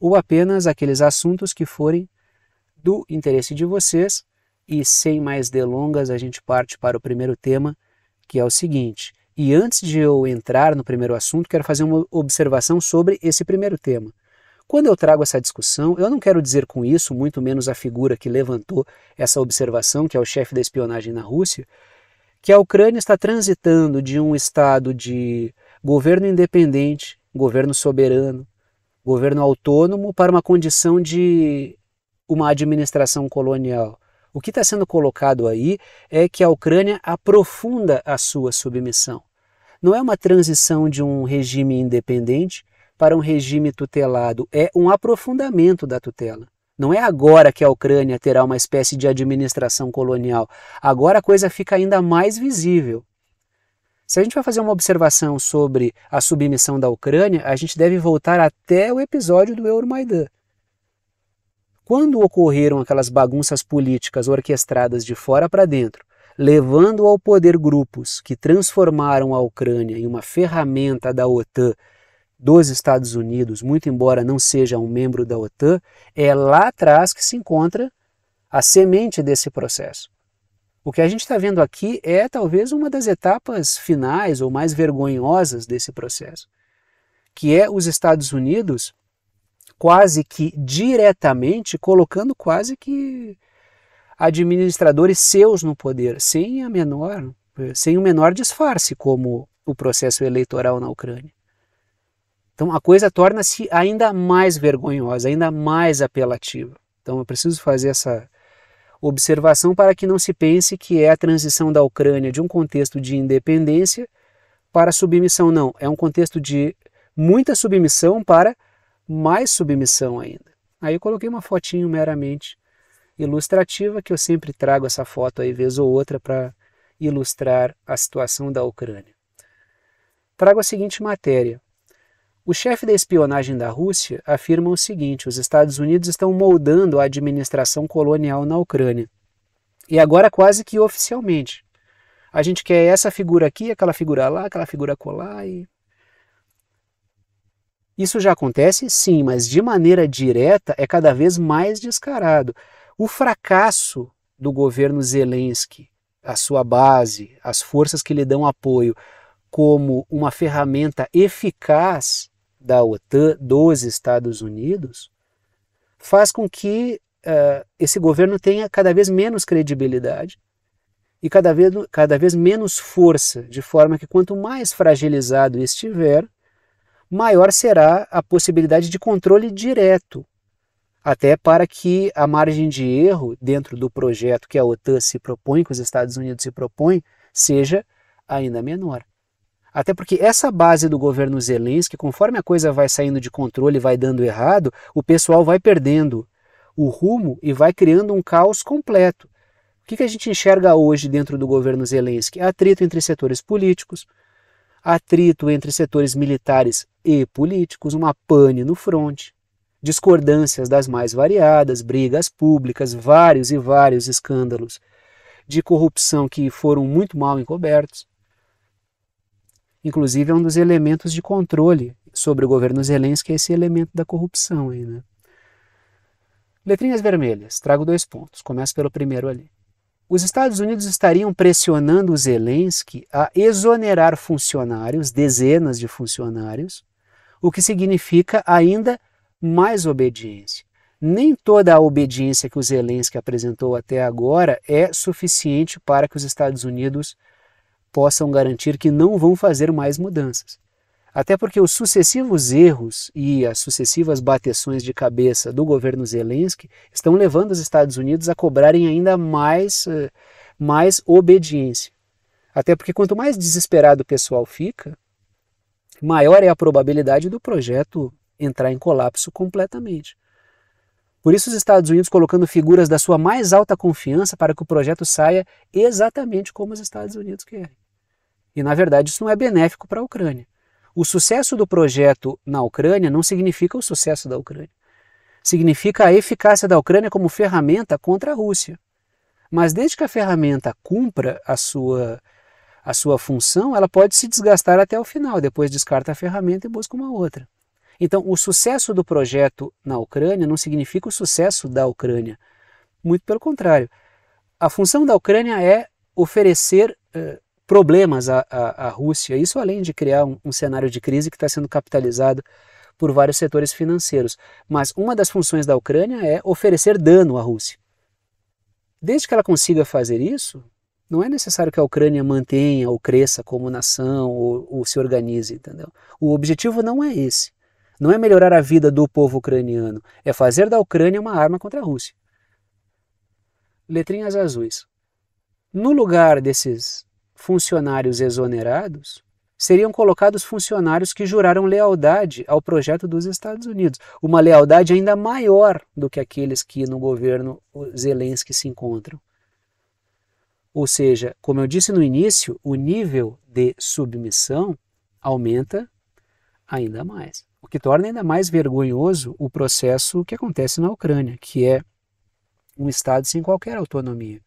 ou apenas aqueles assuntos que forem do interesse de vocês. E sem mais delongas, a gente parte para o primeiro tema, que é o seguinte. E antes de eu entrar no primeiro assunto, quero fazer uma observação sobre esse primeiro tema. Quando eu trago essa discussão, eu não quero dizer com isso, muito menos a figura que levantou essa observação, que é o chefe da espionagem na Rússia, que a Ucrânia está transitando de um estado de governo independente, governo soberano, governo autônomo para uma condição de uma administração colonial. O que está sendo colocado aí é que a Ucrânia aprofunda a sua submissão. Não é uma transição de um regime independente para um regime tutelado, é um aprofundamento da tutela. Não é agora que a Ucrânia terá uma espécie de administração colonial. Agora a coisa fica ainda mais visível. Se a gente vai fazer uma observação sobre a submissão da Ucrânia, a gente deve voltar até o episódio do Euromaidan. Quando ocorreram aquelas bagunças políticas orquestradas de fora para dentro, levando ao poder grupos que transformaram a Ucrânia em uma ferramenta da OTAN dos Estados Unidos, muito embora não seja um membro da OTAN, é lá atrás que se encontra a semente desse processo. O que a gente está vendo aqui é talvez uma das etapas finais ou mais vergonhosas desse processo, que é os Estados Unidos quase que diretamente colocando quase que administradores seus no poder, sem a menor, sem o menor disfarce como o processo eleitoral na Ucrânia. Então a coisa torna-se ainda mais vergonhosa, ainda mais apelativa. Então eu preciso fazer essa Observação para que não se pense que é a transição da Ucrânia de um contexto de independência para submissão, não. É um contexto de muita submissão para mais submissão ainda. Aí eu coloquei uma fotinho meramente ilustrativa, que eu sempre trago essa foto aí vez ou outra para ilustrar a situação da Ucrânia. Trago a seguinte matéria. O chefe da espionagem da Rússia afirma o seguinte: os Estados Unidos estão moldando a administração colonial na Ucrânia. E agora, quase que oficialmente. A gente quer essa figura aqui, aquela figura lá, aquela figura colar e. Isso já acontece? Sim, mas de maneira direta é cada vez mais descarado. O fracasso do governo Zelensky, a sua base, as forças que lhe dão apoio, como uma ferramenta eficaz da OTAN dos Estados Unidos faz com que uh, esse governo tenha cada vez menos credibilidade e cada vez, cada vez menos força, de forma que quanto mais fragilizado estiver, maior será a possibilidade de controle direto, até para que a margem de erro dentro do projeto que a OTAN se propõe, que os Estados Unidos se propõem, seja ainda menor. Até porque essa base do governo Zelensky, conforme a coisa vai saindo de controle e vai dando errado, o pessoal vai perdendo o rumo e vai criando um caos completo. O que, a gente enxerga hoje dentro do governo Zelensky? Atrito entre setores políticos, atrito entre setores militares e políticos, uma pane no fronte, discordâncias das mais variadas, brigas públicas, vários e vários escândalos de corrupção que foram muito mal encobertos. Inclusive, é um dos elementos de controle sobre o governo Zelensky, é esse elemento da corrupção aí, né? Letrinhas vermelhas, trago dois pontos. Começo pelo primeiro ali. Os Estados Unidos estariam pressionando o Zelensky a exonerar funcionários, dezenas de funcionários, o que significa ainda mais obediência. Nem toda a obediência que o Zelensky apresentou até agora é suficiente para que os Estados Unidos possam garantir que não vão fazer mais mudanças. Até porque os sucessivos erros e as sucessivas bateções de cabeça do governo Zelensky estão levando os Estados Unidos a cobrarem ainda mais, eh, mais obediência. Até porque quanto mais desesperado o pessoal fica, maior é a probabilidade do projeto entrar em colapso completamente. Por isso, os Estados Unidos colocando figuras da sua mais alta confiança para que o projeto saia exatamente como os Estados Unidos querem. E, na verdade, isso não é benéfico para a Ucrânia. O sucesso do projeto na Ucrânia não significa o sucesso da Ucrânia. Significa a eficácia da Ucrânia como ferramenta contra a Rússia. Mas desde que a ferramenta cumpra a sua, a sua função, ela pode se desgastar até o final, depois descarta a ferramenta e busca uma outra. Então, o sucesso do projeto na Ucrânia não significa o sucesso da Ucrânia. Muito pelo contrário. A função da Ucrânia é oferecer uh, problemas à, à, à Rússia. Isso além de criar um, um cenário de crise que está sendo capitalizado por vários setores financeiros. Mas uma das funções da Ucrânia é oferecer dano à Rússia. Desde que ela consiga fazer isso, não é necessário que a Ucrânia mantenha ou cresça como nação ou, ou, se organize, entendeu? O objetivo não é esse. Não é melhorar a vida do povo ucraniano, é fazer da Ucrânia uma arma contra a Rússia. Letrinhas azuis. No lugar desses funcionários exonerados seriam colocados funcionários que juraram lealdade ao projeto dos Estados Unidos, uma lealdade ainda maior do que aqueles que no governo Zelensky se encontram. Ou seja, como eu disse no início, o nível de submissão aumenta ainda mais, o que torna ainda mais vergonhoso o processo que acontece na Ucrânia, que é um Estado sem qualquer autonomia.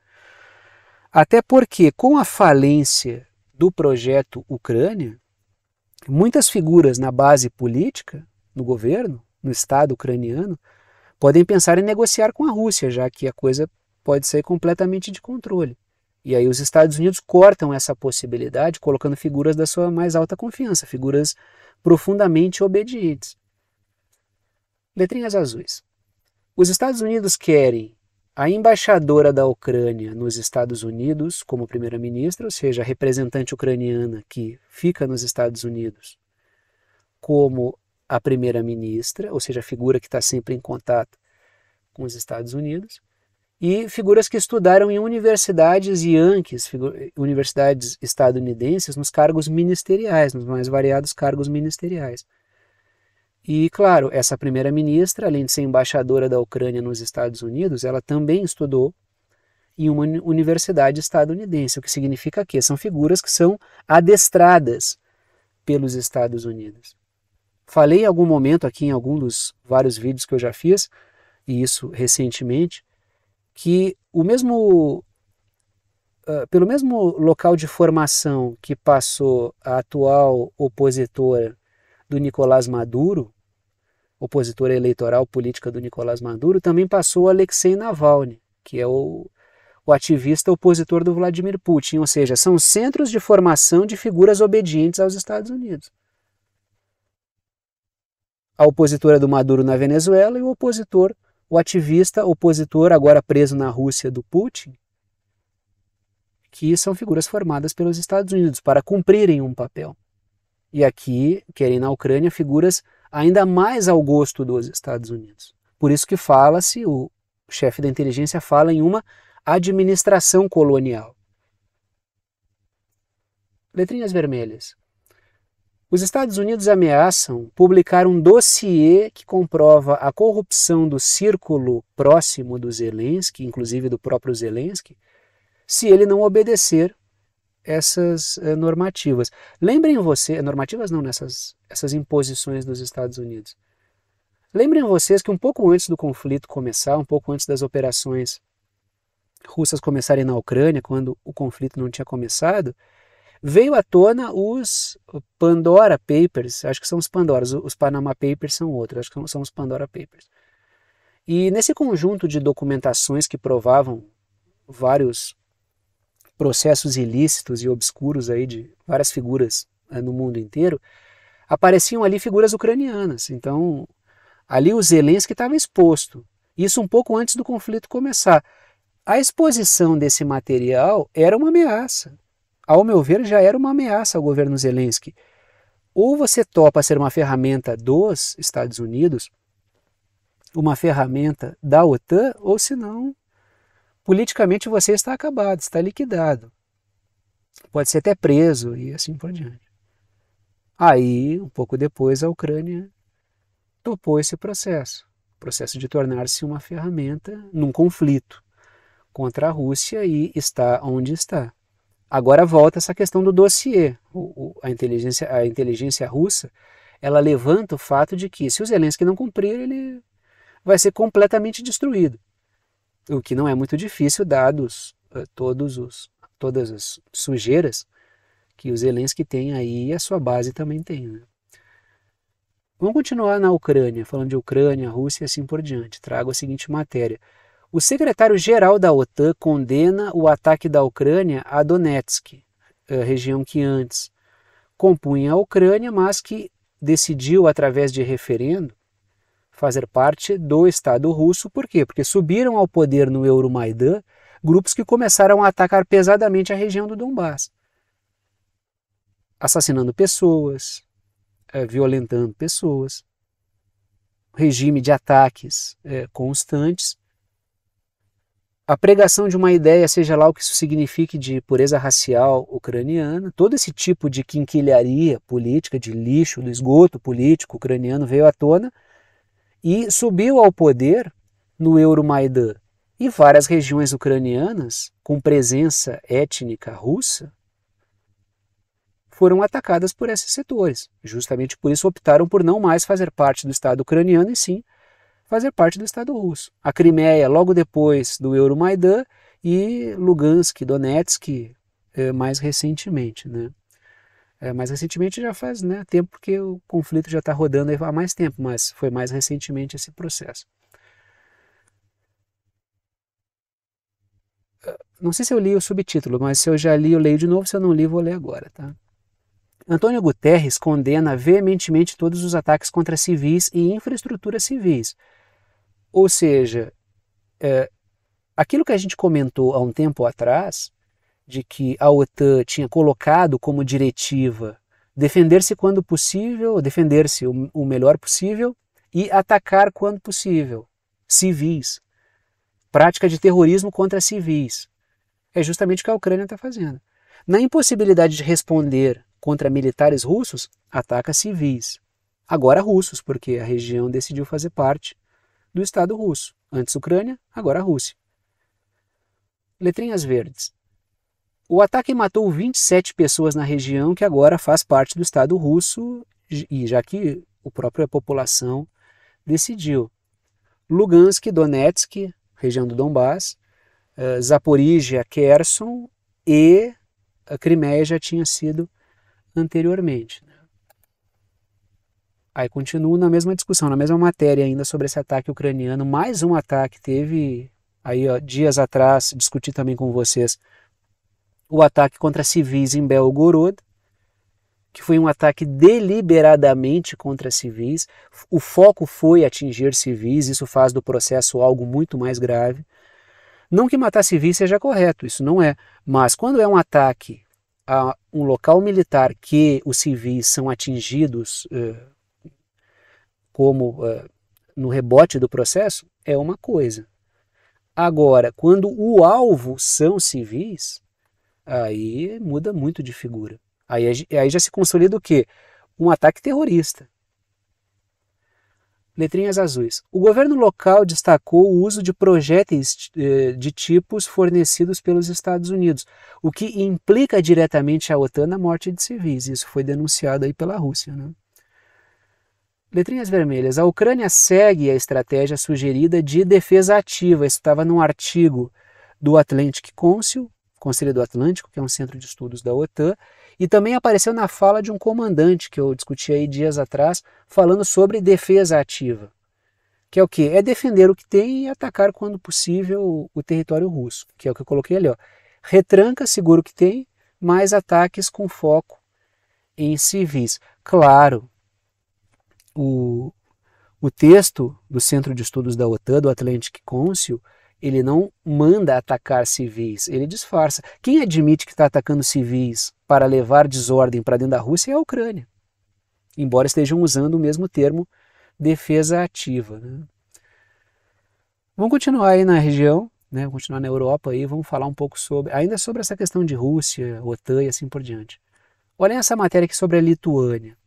Até porque, com a falência do projeto Ucrânia, muitas figuras na base política, no governo, no Estado ucraniano, podem pensar em negociar com a Rússia, já que a coisa pode sair completamente de controle. E aí os Estados Unidos cortam essa possibilidade, colocando figuras da sua mais alta confiança, figuras profundamente obedientes. Letrinhas azuis. Os Estados Unidos querem a embaixadora da Ucrânia nos Estados Unidos, como primeira-ministra, ou seja, a representante ucraniana que fica nos Estados Unidos, como a primeira-ministra, ou seja, a figura que está sempre em contato com os Estados Unidos, e figuras que estudaram em universidades yankees, universidades estadunidenses, nos cargos ministeriais, nos mais variados cargos ministeriais. E, claro, essa primeira-ministra, além de ser embaixadora da Ucrânia nos Estados Unidos, ela também estudou em uma universidade estadunidense, o que significa que são figuras que são adestradas pelos Estados Unidos. Falei em algum momento aqui em algum dos vários vídeos que eu já fiz, e isso recentemente, que o mesmo ah, pelo mesmo local de formação que passou a atual opositora do Nicolás Maduro, opositora eleitoral política do Nicolás Maduro, também passou Alexei Navalny, que é o, o ativista opositor do Vladimir Putin. Ou seja, são centros de formação de figuras obedientes aos Estados Unidos. A opositora do Maduro na Venezuela e o opositor, o ativista opositor agora preso na Rússia do Putin, que são figuras formadas pelos Estados Unidos para cumprirem um papel. E aqui, querem na Ucrânia figuras ainda mais ao gosto dos Estados Unidos. Por isso que fala-se, o chefe da inteligência fala em uma administração colonial. Letrinhas vermelhas. Os Estados Unidos ameaçam publicar um dossiê que comprova a corrupção do círculo próximo do Zelensky, inclusive do próprio Zelensky, se ele não obedecer essas uh, normativas. Lembrem você, normativas não, nessas essas imposições dos Estados Unidos. Lembrem vocês que um pouco antes do conflito começar, um pouco antes das operações russas começarem na Ucrânia, quando o conflito não tinha começado, veio à tona os Pandora Papers, acho que são os Pandoras, os Panama Papers são outros, acho que são os Pandora Papers. E nesse conjunto de documentações que provavam vários processos ilícitos e obscuros aí de várias figuras né, no mundo inteiro, apareciam ali figuras ucranianas. Então, ali o Zelensky estava exposto. Isso um pouco antes do conflito começar. A exposição desse material era uma ameaça. Ao meu ver, já era uma ameaça ao governo Zelensky. Ou você topa ser uma ferramenta dos Estados Unidos, uma ferramenta da OTAN, ou se politicamente você está acabado, está liquidado. Pode ser até preso e assim por diante. Aí, um pouco depois, a Ucrânia topou esse processo processo de tornar-se uma ferramenta num conflito contra a Rússia e está onde está. Agora volta essa questão do dossiê. O, o, a, inteligência, a inteligência russa ela levanta o fato de que, se o Zelensky não cumprir, ele vai ser completamente destruído o que não é muito difícil, dados uh, todos os, todas as sujeiras que o Zelensky tem aí e a sua base também tem. Né? Vamos continuar na Ucrânia, falando de Ucrânia, Rússia e assim por diante. Trago a seguinte matéria. O secretário-geral da OTAN condena o ataque da Ucrânia a Donetsk, a eh, região que antes compunha a Ucrânia, mas que decidiu, através de referendo, fazer parte do Estado russo. Por quê? Porque subiram ao poder no Euromaidan grupos que começaram a atacar pesadamente a região do Donbass, assassinando pessoas, é, violentando pessoas, regime de ataques é, constantes. A pregação de uma ideia, seja lá o que isso signifique de pureza racial ucraniana, todo esse tipo de quinquilharia política, de lixo, do esgoto político ucraniano veio à tona e subiu ao poder no Euromaidan e várias regiões ucranianas com presença étnica russa foram atacadas por esses setores. Justamente por isso optaram por não mais fazer parte do Estado ucraniano e sim fazer parte do Estado russo. A Crimeia, logo depois do Euromaidan, e Lugansk, Donetsk, eh, mais recentemente. Né? É, mais recentemente já faz né, tempo porque o conflito já está rodando há mais tempo, mas foi mais recentemente esse processo. Ah, não sei se eu li o subtítulo, mas se eu já li, eu leio de novo. Se eu não li, vou ler agora, tá? Antônio Guterres condena veementemente todos os ataques contra civis e infraestruturas civis. Ou seja, é, aquilo que a gente comentou há um tempo atrás, de que a OTAN tinha colocado como diretiva defender-se quando possível, defender-se o, o melhor possível e atacar quando possível civis. Prática de terrorismo contra civis. É justamente o que a Ucrânia está fazendo. Na impossibilidade de responder contra militares russos, ataca civis. Agora russos, porque a região decidiu fazer parte do Estado russo. Antes Ucrânia, agora Rússia. Letrinhas verdes. O ataque matou 27 pessoas na região, que agora faz parte do Estado russo, e já que a própria população decidiu. Lugansk, Donetsk, região do Donbass, uh, Zaporizhia, Kherson e a eh, Crimeia já tinha sido anteriormente. Né? Aí continuo na mesma discussão, na mesma matéria ainda sobre esse ataque ucraniano. Mais um ataque teve aí ó, dias atrás, discuti também com vocês o ataque contra civis em Belgorod, que foi um ataque deliberadamente contra civis. O foco foi atingir civis, isso faz do processo algo muito mais grave. Não que matar civis seja correto, isso não é, mas quando é um ataque a um local militar que os civis são atingidos uh, como uh, no rebote do processo, é uma coisa. Agora, quando o alvo são civis, aí muda muito de figura. Aí, aí já se consolida o quê? Um ataque terrorista. Letrinhas azuis. O governo local destacou o uso de projéteis eh, de tipos fornecidos pelos Estados Unidos, o que implica diretamente a OTAN na morte de civis. Isso foi denunciado aí pela Rússia. Né? Letrinhas vermelhas. A Ucrânia segue a estratégia sugerida de defesa ativa. Isso estava num artigo do Atlantic Council, Conselho do Atlântico, que é um centro de estudos da OTAN, e também apareceu na fala de um comandante que eu discuti aí dias atrás, falando sobre defesa ativa, que é o que? É defender o que tem e atacar quando possível o território russo, que é o que eu coloquei ali, ó. Retranca, segura o que tem, mais ataques com foco em civis. Claro, o, o texto do Centro de Estudos da OTAN, do Atlantic Council, ele não manda atacar civis, ele disfarça. Quem admite que está atacando civis para levar desordem para dentro da Rússia é a Ucrânia, embora estejam usando o mesmo termo defesa ativa. Né? Vamos continuar aí na região, né? vamos continuar na Europa aí, vamos falar um pouco sobre, ainda sobre essa questão de Rússia, OTAN e assim por diante. Olhem essa matéria aqui sobre a Lituânia.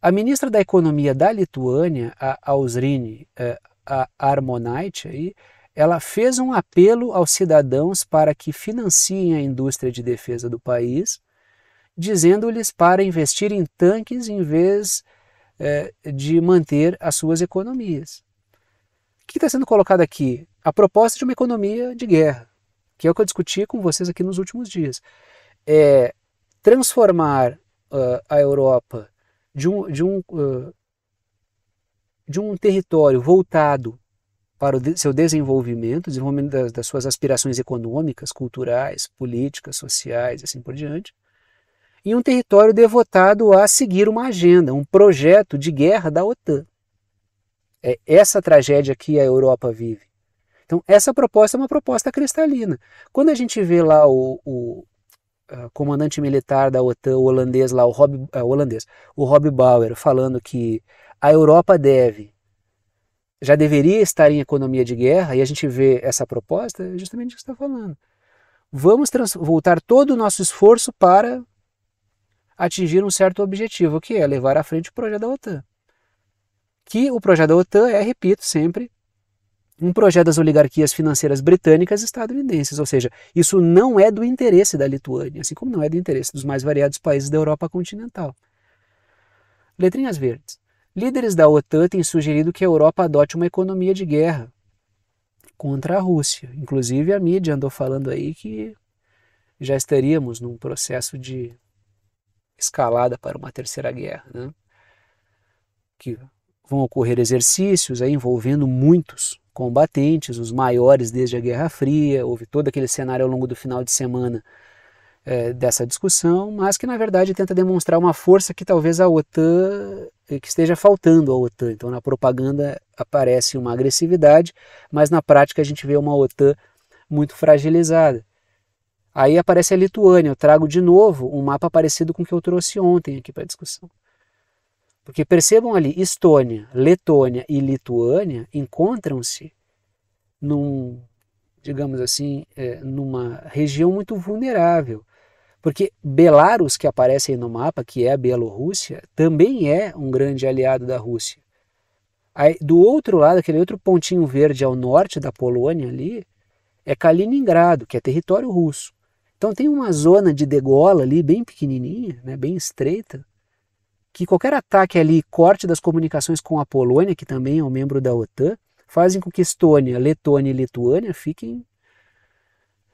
A ministra da Economia da Lituânia, a Ausrine eh, a Armonaitė aí, ela fez um apelo aos cidadãos para que financiem a indústria de defesa do país, dizendo-lhes para investir em tanques em vez é, de manter as suas economias. O que está sendo colocado aqui? A proposta de uma economia de guerra, que é o que eu discuti com vocês aqui nos últimos dias. É transformar uh, a Europa de um, de um, uh, de um território voltado para o de seu desenvolvimento, desenvolvimento das, das, suas aspirações econômicas, culturais, políticas, sociais, assim por diante, e um território devotado a seguir uma agenda, um projeto de guerra da OTAN. É essa tragédia que a Europa vive. Então, essa proposta é uma proposta cristalina. Quando a gente vê lá o, o comandante militar da OTAN, o holandês lá, o Rob, é, holandês, o Rob Bauer, falando que a Europa deve já deveria estar em economia de guerra, e a gente vê essa proposta, é justamente o que você está falando. Vamos voltar todo o nosso esforço para atingir um certo objetivo, que é levar à frente o projeto da OTAN. Que o projeto da OTAN é, repito sempre, um projeto das oligarquias financeiras britânicas e estadunidenses, ou seja, isso não é do interesse da Lituânia, assim como não é do interesse dos mais variados países da Europa continental. Letrinhas verdes. Líderes da OTAN têm sugerido que a Europa adote uma economia de guerra contra a Rússia. Inclusive a mídia andou falando aí que já estaríamos num processo de escalada para uma terceira guerra, né? que vão ocorrer exercícios aí envolvendo muitos combatentes, os maiores desde a Guerra Fria, houve todo aquele cenário ao longo do final de semana é, dessa discussão, mas que na verdade tenta demonstrar uma força que talvez a OTAN que esteja faltando à OTAN. Então, na propaganda aparece uma agressividade, mas na prática a gente vê uma OTAN muito fragilizada. Aí aparece a Lituânia. Eu trago de novo um mapa parecido com o que eu trouxe ontem aqui para discussão. Porque percebam ali, Estônia, Letônia e Lituânia encontram-se num, digamos assim, é, numa região muito vulnerável. Porque Belarus, que aparece aí no mapa, que é a Bielorrússia, também é um grande aliado da Rússia. Aí, do outro lado, aquele outro pontinho verde ao norte da Polônia ali, é Kaliningrado, que é território russo. Então tem uma zona de degola ali, bem pequenininha, né, bem estreita, que qualquer ataque ali, corte das comunicações com a Polônia, que também é um membro da OTAN, fazem com que Estônia, Letônia e Lituânia fiquem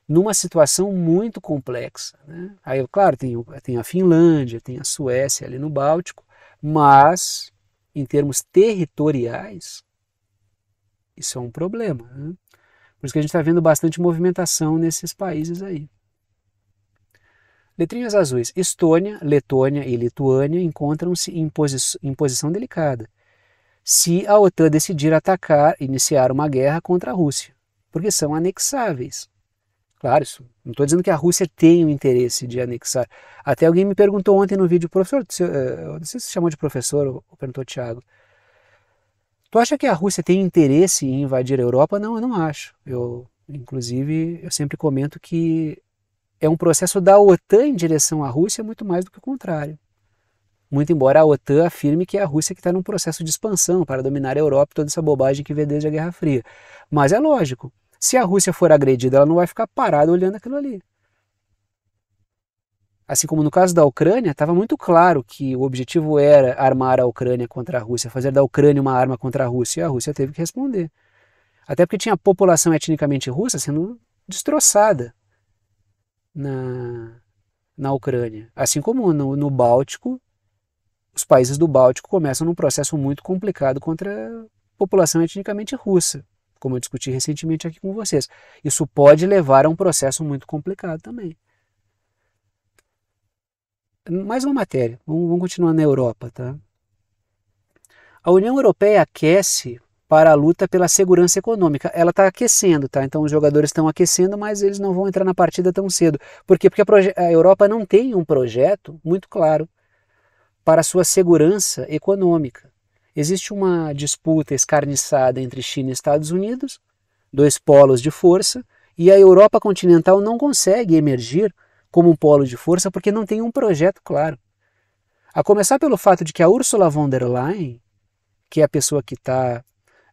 numa situação muito complexa. Né? Aí, claro, tem, tem a Finlândia, tem a Suécia ali no Báltico, mas em termos territoriais, isso é um problema. Né? Por isso que a gente está vendo bastante movimentação nesses países aí. Letrinhas azuis. Estônia, Letônia e Lituânia encontram-se em, posi em posição delicada. Se a OTAN decidir atacar, iniciar uma guerra contra a Rússia, porque são anexáveis. Claro, isso. Não estou dizendo que a Rússia tem o interesse de anexar. Até alguém me perguntou ontem no vídeo, professor, se, uh, eh, não sei se chamou de professor ou perguntou Tiago. Tu acha que a Rússia tem interesse em invadir a Europa? Não, eu não acho. Eu, inclusive, eu sempre comento que é um processo da OTAN em direção à Rússia muito mais do que o contrário. Muito embora a OTAN afirme que é a Rússia que está num processo de expansão para dominar a Europa, e toda essa bobagem que vê desde a Guerra Fria. Mas é lógico, se a Rússia for agredida, ela não vai ficar parada olhando aquilo ali. Assim como no caso da Ucrânia, estava muito claro que o objetivo era armar a Ucrânia contra a Rússia, fazer da Ucrânia uma arma contra a Rússia, e a Rússia teve que responder. Até porque tinha a população etnicamente russa sendo destroçada na, na Ucrânia. Assim como no, no Báltico, os países do Báltico começam num processo muito complicado contra a população etnicamente russa como eu discuti recentemente aqui com vocês. Isso pode levar a um processo muito complicado também. Mais uma matéria, vamos continuar na Europa, tá? A União Europeia aquece para a luta pela segurança econômica. Ela está aquecendo, tá? Então os jogadores estão aquecendo, mas eles não vão entrar na partida tão cedo. Por quê? Porque a, a Europa não tem um projeto muito claro para a sua segurança econômica. Existe uma disputa escarniçada entre China e Estados Unidos, dois polos de força, e a Europa continental não consegue emergir como um polo de força porque não tem um projeto claro. A começar pelo fato de que a Ursula von der Leyen, que é a pessoa que está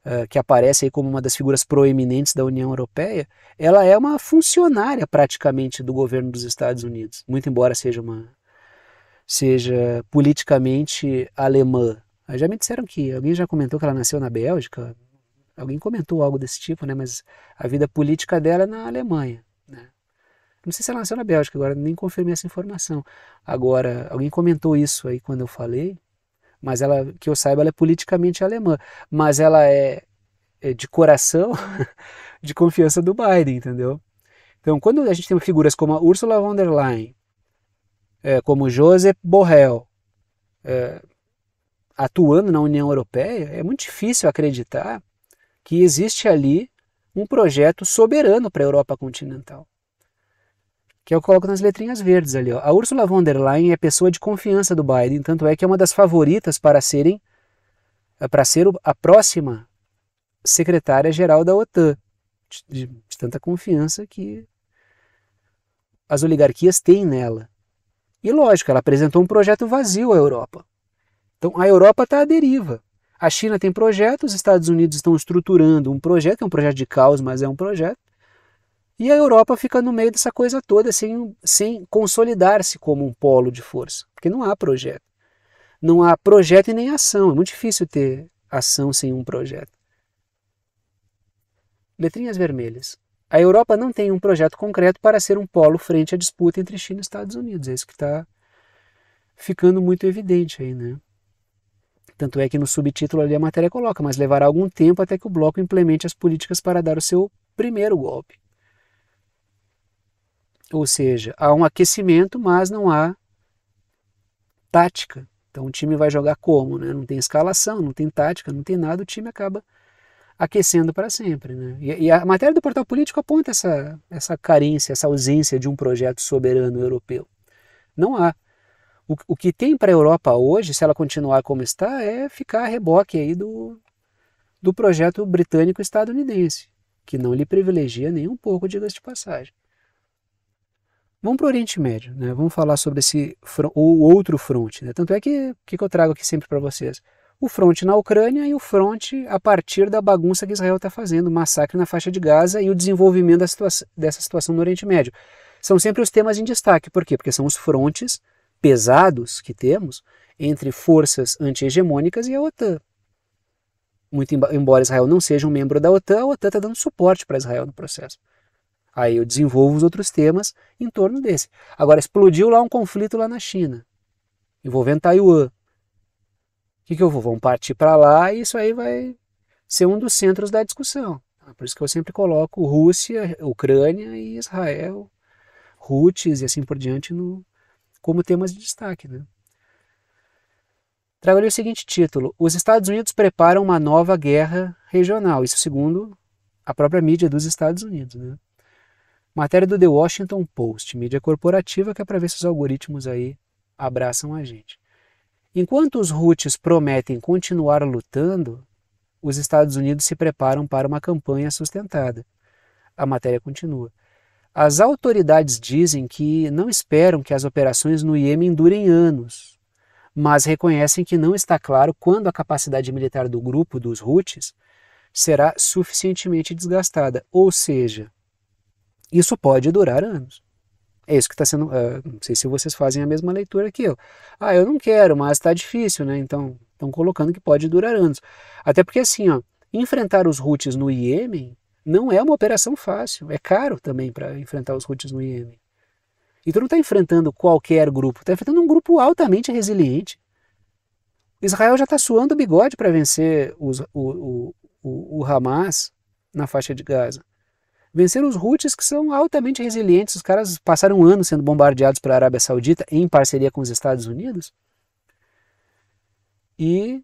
uh, eh, que aparece aí como uma das figuras proeminentes da União Europeia, ela é uma funcionária praticamente do governo dos Estados Unidos, muito embora seja uma seja politicamente alemã, já me disseram que alguém já comentou que ela nasceu na Bélgica, alguém comentou algo desse tipo, né? Mas a vida política dela é na Alemanha, né? Não sei se ela nasceu na Bélgica agora, nem confirmei essa informação. Agora, alguém comentou isso aí quando eu falei, mas ela, que eu saiba, ela é politicamente alemã, mas ela é, é de coração, de confiança do Biden, entendeu? Então, quando a gente tem figuras como a Ursula von der Leyen, é, como Josep Borrell, é, atuando na União Europeia, é muito difícil acreditar que existe ali um projeto soberano para a Europa continental. É que eu coloco nas letrinhas verdes ali. Ó. A Ursula von der Leyen é pessoa de confiança do Biden, tanto é que é uma das favoritas para serem para ser a próxima secretária-geral da OTAN, de, de tanta confiança que as oligarquias têm nela. E lógico, ela apresentou um projeto vazio à Europa. Então a Europa está à deriva. A China tem projeto, os Estados Unidos estão estruturando um projeto, é um projeto de caos, mas é um projeto. E a Europa fica no meio dessa coisa toda, sem, sem consolidar-se como um polo de força, porque não há projeto. Não há projeto e nem ação. É muito difícil ter ação sem um projeto. Letrinhas vermelhas. A Europa não tem um projeto concreto para ser um polo frente à disputa entre China e Estados Unidos. É isso que está ficando muito evidente aí, né? Tanto é que no subtítulo ali a matéria coloca, mas levará algum tempo até que o bloco implemente as políticas para dar o seu primeiro golpe. Ou seja, há um aquecimento, mas não há tática. Então o time vai jogar como? Né? Não tem escalação, não tem tática, não tem nada, o time acaba aquecendo para sempre. Né? E, e, a matéria do portal político aponta essa, essa carência, essa ausência de um projeto soberano europeu. Não há. O, o que tem para a Europa hoje, se ela continuar como está, é ficar a reboque aí do, do projeto britânico-estadunidense, que não lhe privilegia nem um pouco, diga-se de passagem. Vamos para o Oriente Médio, né? vamos falar sobre esse ou outro fronte. Né? Tanto é que o que, que eu trago aqui sempre para vocês? O fronte na Ucrânia e o fronte a partir da bagunça que Israel está fazendo, o massacre na faixa de Gaza e o desenvolvimento situa dessa situação no Oriente Médio. São sempre os temas em destaque. Por quê? Porque são os frontes pesados que temos entre forças anti-hegemônicas e a OTAN. Muito embora Israel não seja um membro da OTAN, a OTAN está dando suporte para Israel no processo. Aí eu desenvolvo os outros temas em torno desse. Agora, explodiu lá um conflito lá na China, envolvendo Taiwan. O que, que eu vou? Vão partir para lá e isso aí vai ser um dos centros da discussão. Ah, por isso que eu sempre coloco Rússia, Ucrânia e Israel, Houthis e assim por diante no, como temas de destaque. Né? Trago ali o seguinte título: Os Estados Unidos preparam uma nova guerra regional. Isso segundo a própria mídia dos Estados Unidos. Né? Matéria do The Washington Post, mídia corporativa, que é para ver se os algoritmos aí abraçam a gente. Enquanto os Houthis prometem continuar lutando, os Estados Unidos se preparam para uma campanha sustentada. A matéria continua. As autoridades dizem que não esperam que as operações no Iêmen durem anos, mas reconhecem que não está claro quando a capacidade militar do grupo dos Houthis será suficientemente desgastada, ou seja, isso pode durar anos. É isso que está sendo. Uh, não sei se vocês fazem a mesma leitura que eu. Ah, eu não quero, mas está difícil, né? Então estão colocando que pode durar anos. Até porque assim, ó, enfrentar os Houthis no Iêmen não é uma operação fácil, é caro também para enfrentar os Houthis no Iêmen. Então não está enfrentando qualquer grupo, está enfrentando um grupo altamente resiliente. Israel já está suando o bigode para vencer os, o, o, o, o Hamas na faixa de Gaza. Venceram os Houthis, que são altamente resilientes. Os caras passaram um ano sendo bombardeados pela Arábia Saudita em parceria com os Estados Unidos. E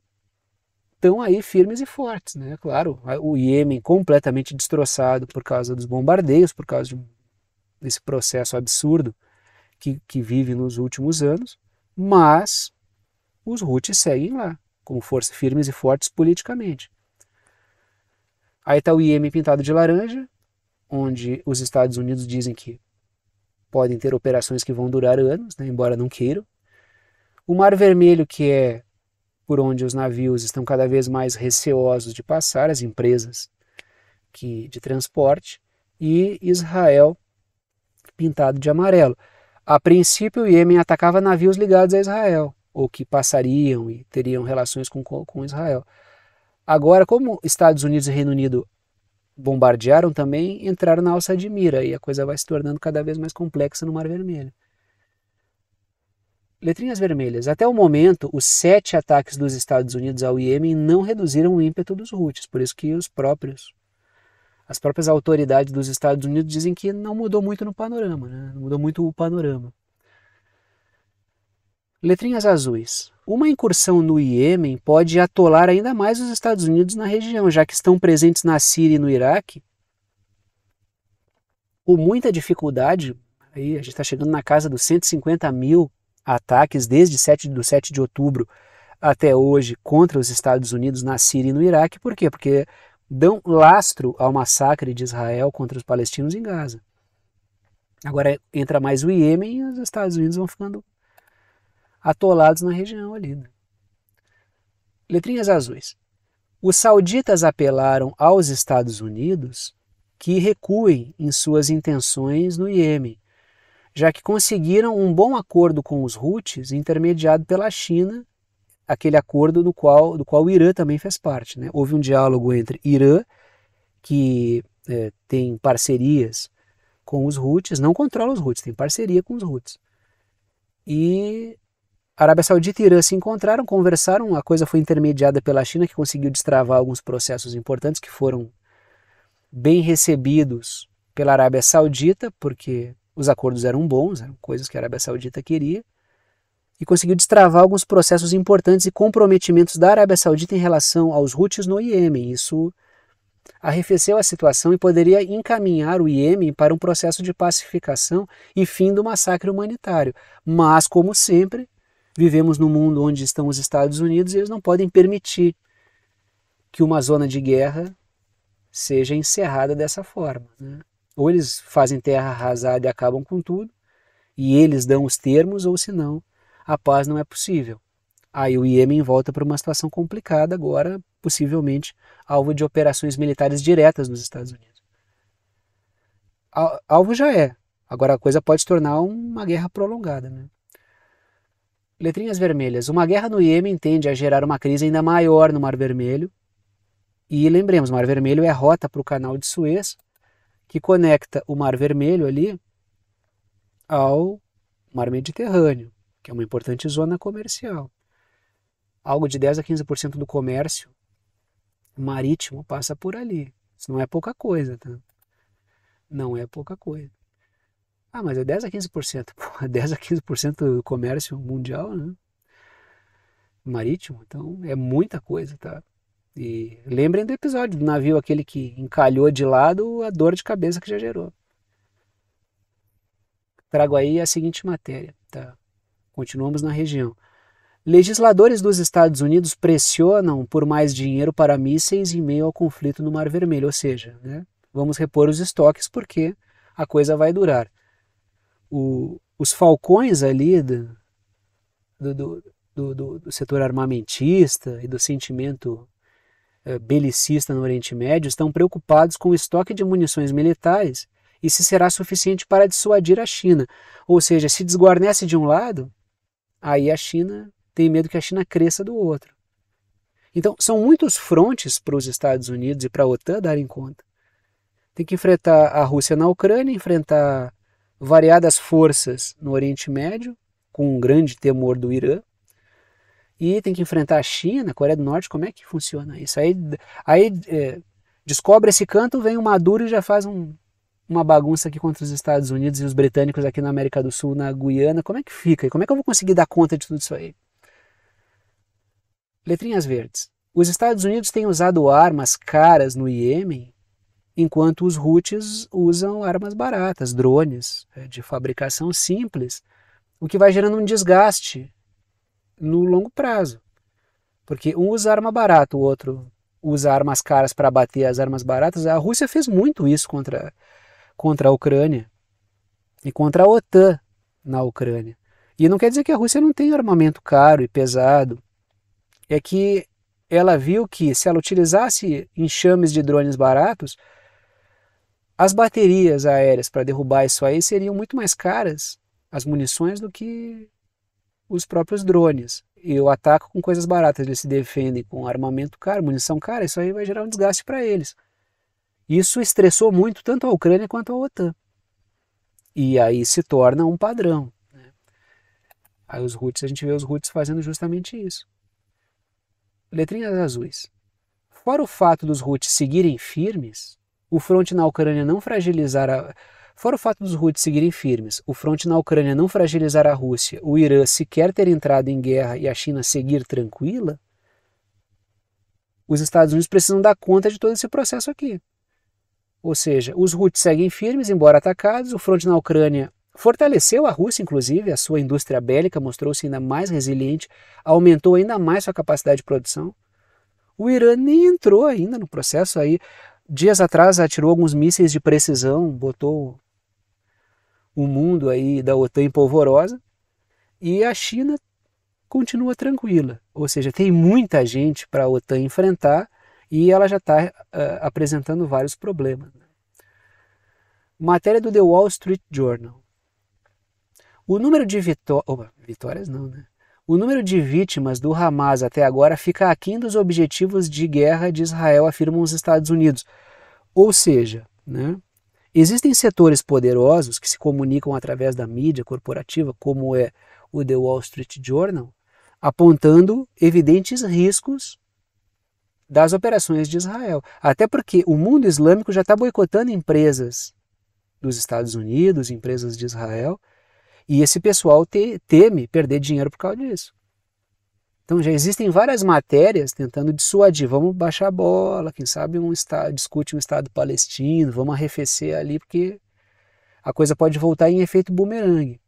estão aí firmes e fortes, né? Claro, o Iêmen completamente destroçado por causa dos bombardeios, por causa desse processo absurdo que, que vive nos últimos anos, mas os Houthis seguem lá, como forças firmes e fortes politicamente. Aí está o Iêmen pintado de laranja, onde os Estados Unidos dizem que podem ter operações que vão durar anos, né? embora não queiram. O Mar Vermelho, que é por onde os navios estão cada vez mais receosos de passar, as empresas que, de transporte, e Israel pintado de amarelo. A princípio, o Iêmen atacava navios ligados a Israel, ou que passariam e teriam relações com, com Israel. Agora, como Estados Unidos e Reino Unido bombardearam também, entraram na alça de mira e a coisa vai se tornando cada vez mais complexa no Mar Vermelho. Letrinhas vermelhas. Até o momento, os sete ataques dos Estados Unidos ao Iêmen não reduziram o ímpeto dos Houthis, por isso que os próprios, as próprias autoridades dos Estados Unidos dizem que não mudou muito no panorama, né? não mudou muito o panorama. Letrinhas azuis. Uma incursão no Iêmen pode atolar ainda mais os Estados Unidos na região, já que estão presentes na Síria e no Iraque com muita dificuldade. Aí a gente está chegando na casa dos 150 mil ataques desde 7, do 7 de outubro até hoje contra os Estados Unidos na Síria e no Iraque. Por quê? Porque dão lastro ao massacre de Israel contra os palestinos em Gaza. Agora entra mais o Iêmen e os Estados Unidos vão ficando atolados na região ali. Né? Letrinhas azuis. Os sauditas apelaram aos Estados Unidos que recuem em suas intenções no Iêmen já que conseguiram um bom acordo com os Houthis, intermediado pela China, aquele acordo do qual, do qual o Irã também fez parte. Né? Houve um diálogo entre Irã, que é, tem parcerias com os Houthis, não controla os Houthis, tem parceria com os Houthis. E a Arábia Saudita e Irã se encontraram, conversaram, a coisa foi intermediada pela China, que conseguiu destravar alguns processos importantes que foram bem recebidos pela Arábia Saudita, porque os acordos eram bons, eram coisas que a Arábia Saudita queria, e conseguiu destravar alguns processos importantes e comprometimentos da Arábia Saudita em relação aos Houthis no Iêmen. Isso arrefeceu a situação e poderia encaminhar o Iêmen para um processo de pacificação e fim do massacre humanitário. Mas, como sempre, vivemos num mundo onde estão os Estados Unidos e eles não podem permitir que uma zona de guerra seja encerrada dessa forma. Né? Ou eles fazem terra arrasada e acabam com tudo, e eles dão os termos, ou senão a paz não é possível. Aí o Iêmen volta para uma situação complicada agora, possivelmente alvo de operações militares diretas nos Estados Unidos. Alvo já é, agora a coisa pode se tornar uma guerra prolongada. Né? Letrinhas vermelhas. Uma guerra no Iêmen tende a gerar uma crise ainda maior no Mar Vermelho. E lembremos, Mar Vermelho é a rota para o canal de Suez, que conecta o Mar Vermelho ali ao Mar Mediterrâneo, que é uma importante zona comercial. Algo de 10 a 15% do comércio marítimo passa por ali. Isso não é pouca coisa, tá? Não é pouca coisa. Ah, mas é 10 a 15%. Pô, 10 a 15% do comércio mundial, né? Marítimo, então é muita coisa, tá? E lembrem do episódio do navio aquele que encalhou de lado a dor de cabeça que já gerou. Trago aí a seguinte matéria, tá? Continuamos na região. Legisladores dos Estados Unidos pressionam por mais dinheiro para mísseis em meio ao conflito no Mar Vermelho, ou seja, né, vamos repor os estoques porque a coisa vai durar. O, os falcões ali do, do, do, do, setor armamentista e do sentimento eh, belicista no Oriente Médio estão preocupados com o estoque de munições militares e se será suficiente para dissuadir a China. Ou seja, se desguarnece de um lado, aí a China tem medo que a China cresça do outro. Então, são muitos frontes para os Estados Unidos e para a OTAN darem conta. Tem que enfrentar a Rússia na Ucrânia, enfrentar variadas forças no Oriente Médio, com um grande temor do Irã, e tem que enfrentar a China, a Coreia do Norte, como é que funciona isso? Aí, aí é, descobre esse canto, vem o Maduro e já faz um, uma bagunça aqui contra os Estados Unidos e os britânicos aqui na América do Sul, na Guiana. Como é que fica? Como é que eu vou conseguir dar conta de tudo isso aí? Letrinhas verdes. Os Estados Unidos têm usado armas caras no Iêmen, enquanto os Houthis usam armas baratas, drones é, de fabricação simples, o que vai gerando um desgaste no longo prazo. Porque um usa arma barata, o outro usa armas caras para bater as armas baratas. A Rússia fez muito isso contra, contra a Ucrânia e contra a OTAN na Ucrânia. E não quer dizer que a Rússia não tem armamento caro e pesado. É que ela viu que se ela utilizasse enxames de drones baratos, as baterias aéreas para derrubar isso aí seriam muito mais caras, as munições, do que os próprios drones. Eu ataco com coisas baratas, eles se defendem com armamento caro, munição cara, isso aí vai gerar um desgaste para eles. Isso estressou muito tanto a Ucrânia quanto a OTAN. E aí se torna um padrão. Né? Aí os Ruts, a gente vê os Ruts fazendo justamente isso. Letrinhas azuis. Fora o fato dos Ruts seguirem firmes, o fronte na Ucrânia não fragilizar a, Fora o fato dos Houthis seguirem firmes, o fronte na Ucrânia não fragilizar a Rússia, o Irã sequer ter entrado em guerra e a China seguir tranquila, os Estados Unidos precisam dar conta de todo esse processo aqui. Ou seja, os Houthis seguem firmes, embora atacados, o fronte na Ucrânia fortaleceu a Rússia, inclusive, a sua indústria bélica mostrou-se ainda mais resiliente, aumentou ainda mais sua capacidade de produção. O Irã nem entrou ainda no processo aí. Dias atrás atirou alguns mísseis de precisão, botou o mundo aí da OTAN em polvorosa e a China continua tranquila, ou seja, tem muita gente para a OTAN enfrentar e ela já está uh, eh, apresentando vários problemas. Né. Matéria do The Wall Street Journal. O número de vitó vitórias não, né? O número de vítimas do Hamas até agora fica aquém dos objetivos de guerra de Israel, afirmam os Estados Unidos. Ou seja, né, Existem setores poderosos que se comunicam através da mídia corporativa, como é o The Wall Street Journal, apontando evidentes riscos das operações de Israel. Até porque o mundo islâmico já está boicotando empresas dos Estados Unidos, empresas de Israel, e esse pessoal te, teme perder dinheiro por causa disso. Então já existem várias matérias tentando dissuadir, vamos baixar a bola, quem sabe um estado, discute um estado palestino, vamos arrefecer ali porque a coisa pode voltar em efeito bumerangue.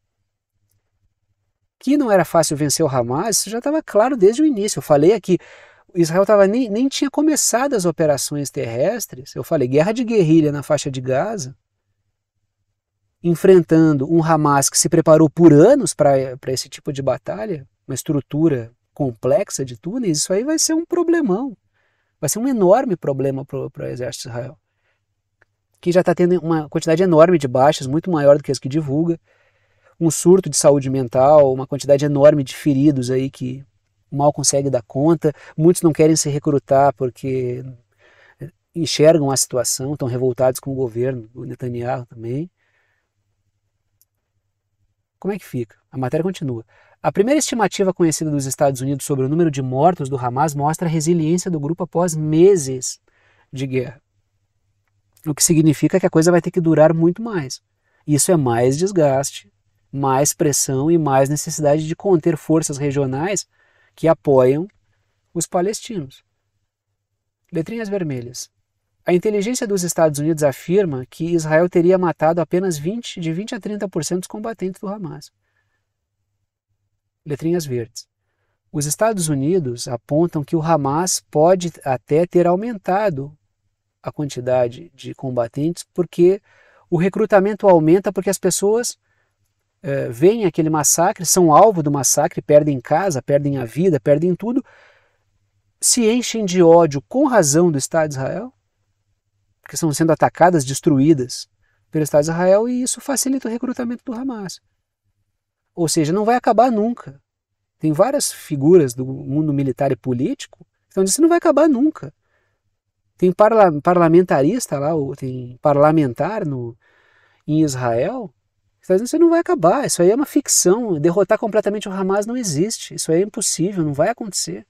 Que não era fácil vencer o Hamas, isso já estava claro desde o início. Eu falei aqui, Israel tava nem, nem tinha começado as operações terrestres. Eu falei, guerra de guerrilha na faixa de Gaza, enfrentando um Hamas que se preparou por anos para esse tipo de batalha, uma estrutura complexa de túneis, isso aí vai ser um problemão. Vai ser um enorme problema para pro o exército de Israel. Que já está tendo uma quantidade enorme de baixas, muito maior do que as que divulga. Um surto de saúde mental, uma quantidade enorme de feridos aí que mal consegue dar conta. Muitos não querem se recrutar porque enxergam a situação, estão revoltados com o governo, o Netanyahu também. Como é que fica? A matéria continua. A primeira estimativa conhecida dos Estados Unidos sobre o número de mortos do Hamas mostra a resiliência do grupo após meses de guerra. O que significa que a coisa vai ter que durar muito mais. Isso é mais desgaste, mais pressão e mais necessidade de conter forças regionais que apoiam os palestinos. Letrinhas vermelhas. A inteligência dos Estados Unidos afirma que Israel teria matado apenas 20, de 20 a 30% dos combatentes do Hamas letrinhas verdes. Os Estados Unidos apontam que o Hamas pode até ter aumentado a quantidade de combatentes, porque o recrutamento aumenta porque as pessoas é, veem aquele massacre, são alvo do massacre, perdem casa, perdem a vida, perdem tudo, se enchem de ódio com razão do Estado de Israel, porque estão sendo atacadas, destruídas pelo Estado de Israel, e isso facilita o recrutamento do Hamas. Ou seja, não vai acabar nunca. Tem várias figuras do mundo militar e político que estão dizendo que não vai acabar nunca. Tem parla parlamentarista lá, tem parlamentar no, em Israel está dizendo isso não vai acabar, isso aí é uma ficção, derrotar completamente o Hamas não existe, isso aí é impossível, não vai acontecer.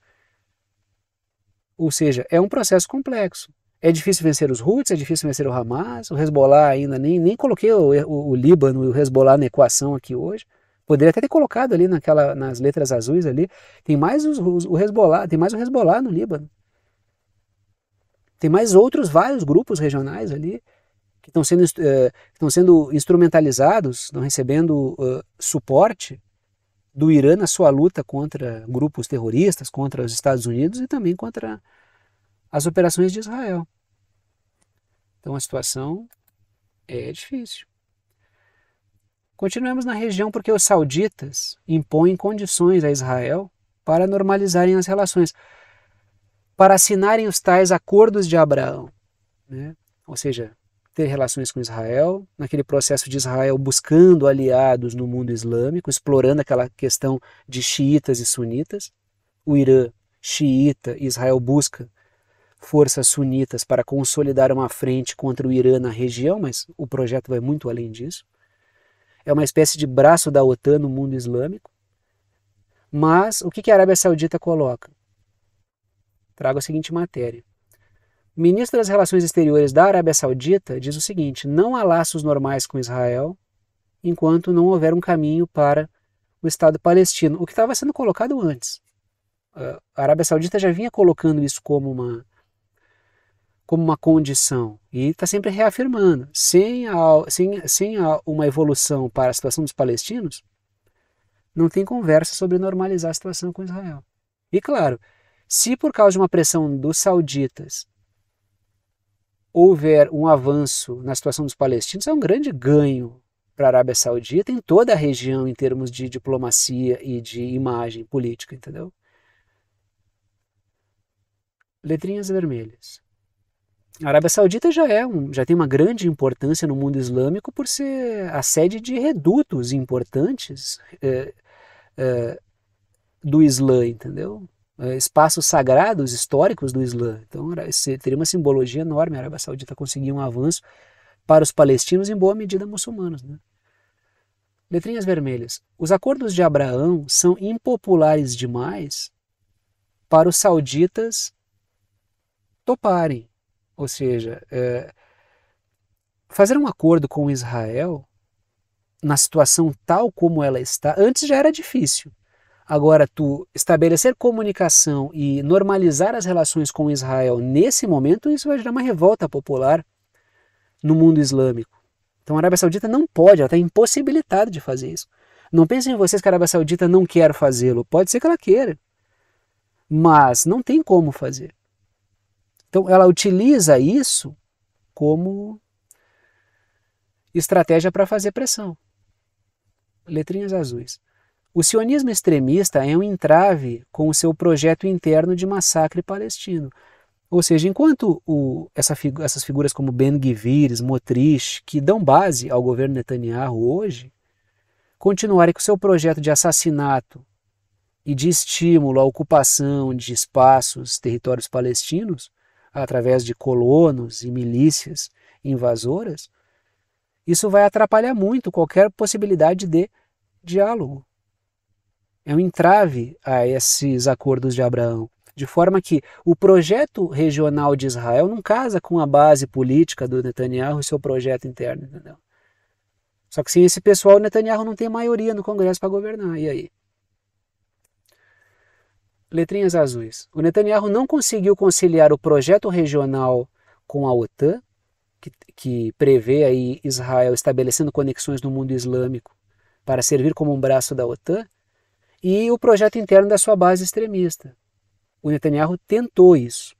Ou seja, é um processo complexo. É difícil vencer os Houthis, é difícil vencer o Hamas, o Hezbollah ainda, nem, nem coloquei o, o, o Líbano e o Hezbollah na equação aqui hoje. Poderia até ter colocado ali naquela, nas letras azuis ali. Tem mais os, os, o Hezbollah, tem mais o resbolar no Líbano. Tem mais outros vários grupos regionais ali que estão sendo, uh, estão sendo instrumentalizados, estão recebendo uh, suporte do Irã na sua luta contra grupos terroristas, contra os Estados Unidos e também contra as operações de Israel. Então a situação é difícil. Continuamos na região porque os sauditas impõem condições a Israel para normalizarem as relações, para assinarem os tais acordos de Abraão, né? ou seja, ter relações com Israel, naquele processo de Israel buscando aliados no mundo islâmico, explorando aquela questão de xiitas e sunitas. O Irã, xiita, Israel busca forças sunitas para consolidar uma frente contra o Irã na região, mas o projeto vai muito além disso é uma espécie de braço da OTAN no mundo islâmico. Mas o que a Arábia Saudita coloca? Trago a seguinte matéria. O ministro das Relações Exteriores da Arábia Saudita diz o seguinte: não há laços normais com Israel enquanto não houver um caminho para o Estado palestino, o que estava sendo colocado antes. A Arábia Saudita já vinha colocando isso como uma, como uma condição e está sempre reafirmando. Sem, a, sem, sem a, uma evolução para a situação dos palestinos, não tem conversa sobre normalizar a situação com Israel. E claro, se por causa de uma pressão dos sauditas houver um avanço na situação dos palestinos, é um grande ganho para a Arábia Saudita em toda a região em termos de diplomacia e de imagem política, entendeu? Letrinhas vermelhas. A Arábia Saudita já, é um, já tem uma grande importância no mundo islâmico por ser a sede de redutos importantes é, é, do Islã, entendeu? Eh, espaços sagrados, históricos do Islã. Então teria uma simbologia enorme a Arábia Saudita conseguir um avanço para os palestinos, em boa medida muçulmanos. Né? Letrinhas vermelhas. Os acordos de Abraão são impopulares demais para os sauditas toparem. Ou seja, é, fazer um acordo com Israel na situação tal como ela está, antes já era difícil. Agora, tu estabelecer comunicação e normalizar as relações com Israel nesse momento, isso vai gerar uma revolta popular no mundo islâmico. Então a Arábia Saudita não pode, ela está impossibilitada de fazer isso. Não pensem em vocês que a Arábia Saudita não quer fazê-lo. Pode ser que ela queira. Mas não tem como fazer. Então, ela utiliza isso como estratégia para fazer pressão. Letrinhas azuis. O sionismo extremista é um entrave com o seu projeto interno de massacre palestino. Ou seja, enquanto o, essa figu, essas figuras como Ben Gvir, Smotrich, que dão base ao governo Netanyahu hoje, continuarem com o seu projeto de assassinato e de estímulo à ocupação de espaços, territórios palestinos, através de colonos e milícias invasoras, isso vai atrapalhar muito qualquer possibilidade de diálogo. É um entrave a esses acordos de Abraão, de forma que o projeto regional de Israel não casa com a base política do Netanyahu e seu projeto interno. Entendeu? Só que sem esse pessoal, o Netanyahu não tem maioria no Congresso para governar. E aí? letrinhas azuis. O Netanyahu não conseguiu conciliar o projeto regional com a OTAN, que, que, prevê aí Israel estabelecendo conexões no mundo islâmico para servir como um braço da OTAN, e o projeto interno da sua base extremista. O Netanyahu tentou isso.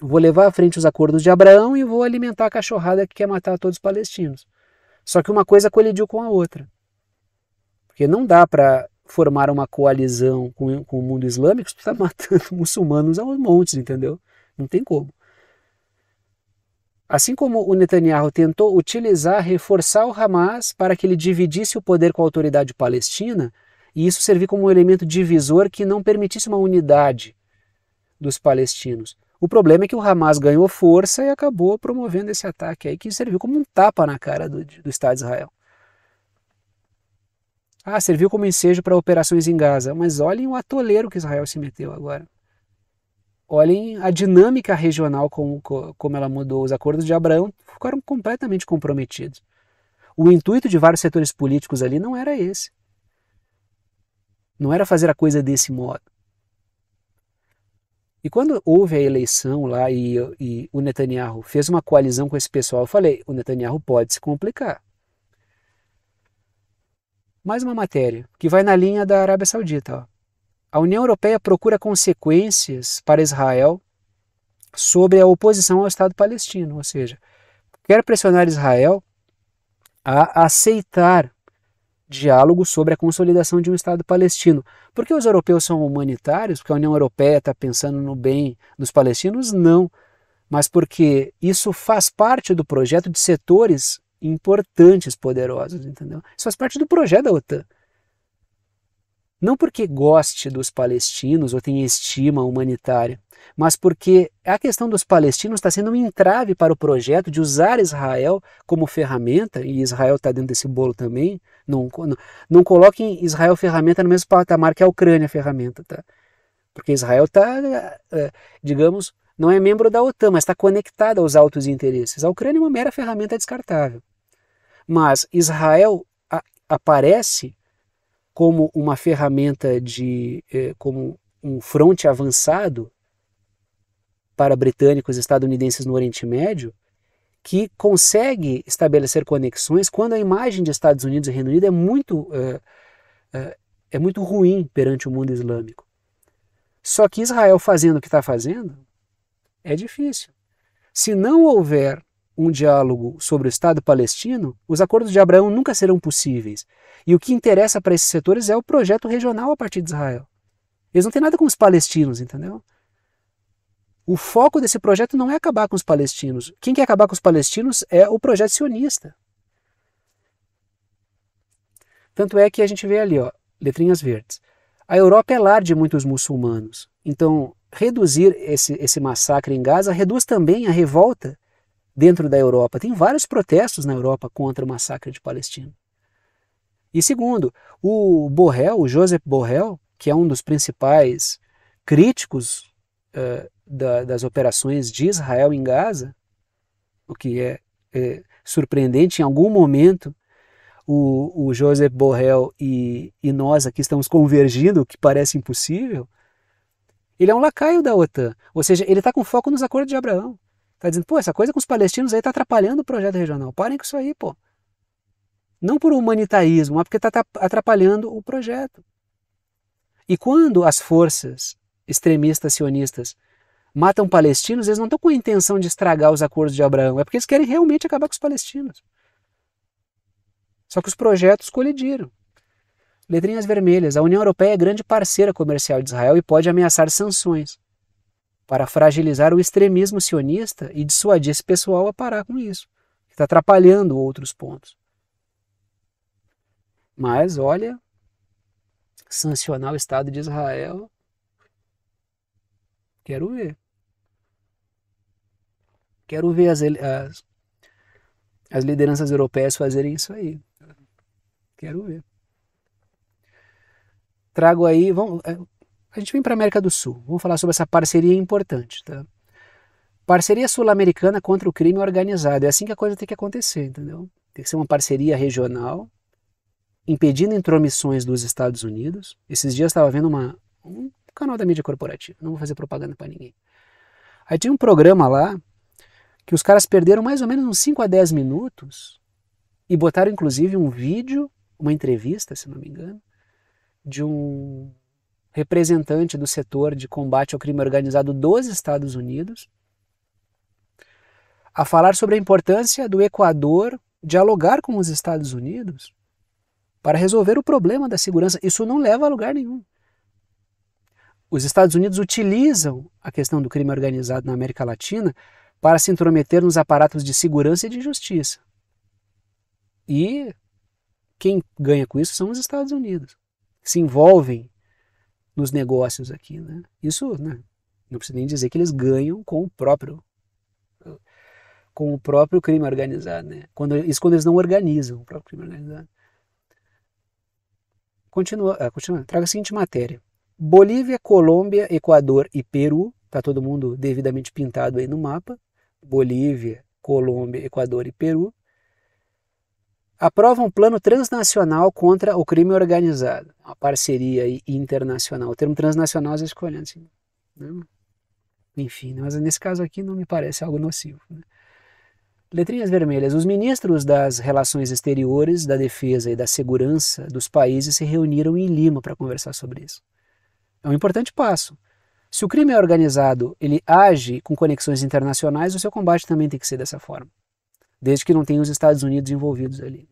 Vou levar à frente os acordos de Abraão e vou alimentar a cachorrada que quer matar todos os palestinos. Só que uma coisa colidiu com a outra. Porque não dá para formar uma coalizão com, com o mundo islâmico, tu está matando muçulmanos aos montes, entendeu? Não tem como. Assim como o Netanyahu tentou utilizar, reforçar o Hamas para que ele dividisse o poder com a autoridade palestina, e isso servir como um elemento divisor que não permitisse uma unidade dos palestinos. O problema é que o Hamas ganhou força e acabou promovendo esse ataque aí, que serviu como um tapa na cara do, do Estado de Israel. Ah, serviu como ensejo para operações em Gaza. Mas olhem o atoleiro que Israel se meteu agora. Olhem a dinâmica regional como, como ela mudou. Os acordos de Abraão ficaram completamente comprometidos. O intuito de vários setores políticos ali não era esse. Não era fazer a coisa desse modo. E quando houve a eleição lá e, e, o Netanyahu fez uma coalizão com esse pessoal, eu falei: o Netanyahu pode se complicar. Mais uma matéria, que vai na linha da Arábia Saudita. Ó. A União Europeia procura consequências para Israel sobre a oposição ao Estado palestino, ou seja, quer pressionar Israel a aceitar diálogo sobre a consolidação de um Estado palestino. Porque os europeus são humanitários? Porque a União Europeia está pensando no bem dos palestinos? Não. Mas porque isso faz parte do projeto de setores importantes, poderosos, entendeu? Isso faz parte do projeto da OTAN. Não porque goste dos palestinos ou tenha estima humanitária, mas porque a questão dos palestinos está sendo um entrave para o projeto de usar Israel como ferramenta, e Israel está dentro desse bolo também. Não, não, não coloquem Israel ferramenta no mesmo patamar que a Ucrânia ferramenta, tá? Porque Israel está, é, é, digamos, não é membro da OTAN, mas está conectada aos altos interesses. A Ucrânia é uma mera ferramenta descartável. Mas Israel a, aparece como uma ferramenta de. Eh, como um fronte avançado para britânicos e estadunidenses no Oriente Médio, que consegue estabelecer conexões quando a imagem de Estados Unidos e Reino Unido é muito, é, é, é muito ruim perante o mundo islâmico. Só que Israel fazendo o que está fazendo é difícil. Se não houver um diálogo sobre o Estado palestino, os acordos de Abraão nunca serão possíveis. E o que interessa para esses setores é o projeto regional a partir de Israel. Eles não têm nada com os palestinos, entendeu? O foco desse projeto não é acabar com os palestinos. Quem quer acabar com os palestinos é o projeto sionista. Tanto é que a gente vê ali, ó, letrinhas verdes. A Europa é lar de muitos muçulmanos. Então, reduzir esse, esse massacre em Gaza reduz também a revolta dentro da Europa. Tem vários protestos na Europa contra o massacre de Palestina. E segundo, o Borrell, o Joseph Borrell, que é um dos principais críticos uh, da, das operações de Israel em Gaza, o que é, é surpreendente em algum momento, o, o Joseph Borrell e, e nós aqui estamos convergindo, o que parece impossível, ele é um lacaio da OTAN, ou seja, ele está com foco nos acordos de Abraão. Está dizendo, pô, essa coisa com os palestinos aí está atrapalhando o projeto regional. Parem com isso aí, pô. Não por humanitarismo, mas porque está atrapalhando o projeto. E quando as forças extremistas sionistas matam palestinos, eles não estão com a intenção de estragar os acordos de Abraão, é porque eles querem realmente acabar com os palestinos. Só que os projetos colidiram. Letrinhas vermelhas. A União Europeia é grande parceira comercial de Israel e pode ameaçar sanções para fragilizar o extremismo sionista e dissuadir esse pessoal a parar com isso, que está atrapalhando outros pontos. Mas, olha, sancionar o Estado de Israel, quero ver. Quero ver as, as, as lideranças europeias fazerem isso aí. Quero ver trago aí, vamos, é, a gente vem para a América do Sul. Vamos falar sobre essa parceria importante, tá? Parceria sul-americana contra o crime organizado. É assim que a coisa tem que acontecer, entendeu? Tem que ser uma parceria regional, impedindo intromissões dos Estados Unidos. Esses dias estava vendo uma, um canal da mídia corporativa, não vou fazer propaganda para ninguém. Aí tinha um programa lá que os caras perderam mais ou menos uns 5 a 10 minutos e botaram inclusive um vídeo, uma entrevista, se não me engano, de um representante do setor de combate ao crime organizado dos Estados Unidos, a falar sobre a importância do Equador dialogar com os Estados Unidos para resolver o problema da segurança. Isso não leva a lugar nenhum. Os Estados Unidos utilizam a questão do crime organizado na América Latina para se intrometer nos aparatos de segurança e de justiça. E quem ganha com isso são os Estados Unidos, que se envolvem nos negócios aqui. Né? Isso né, não precisa nem dizer que eles ganham com o próprio com o próprio crime organizado, né? Quando, isso quando eles não organizam o próprio crime organizado. Continua, ah, continua. Traga a seguinte matéria. Bolívia, Colômbia, Equador e Peru, está todo mundo devidamente pintado aí no mapa. Bolívia, Colômbia, Equador e Peru aprova um plano transnacional contra o crime organizado. Uma parceria internacional. O termo transnacional já escolhendo. Assim, né? Enfim, né? mas nesse caso aqui não me parece algo nocivo. Né? Letrinhas vermelhas. Os ministros das Relações Exteriores, da Defesa e da Segurança dos países se reuniram em Lima para conversar sobre isso. É um importante passo. Se o crime é organizado, ele age com conexões internacionais, o seu combate também tem que ser dessa forma, desde que não tenha os Estados Unidos envolvidos ali.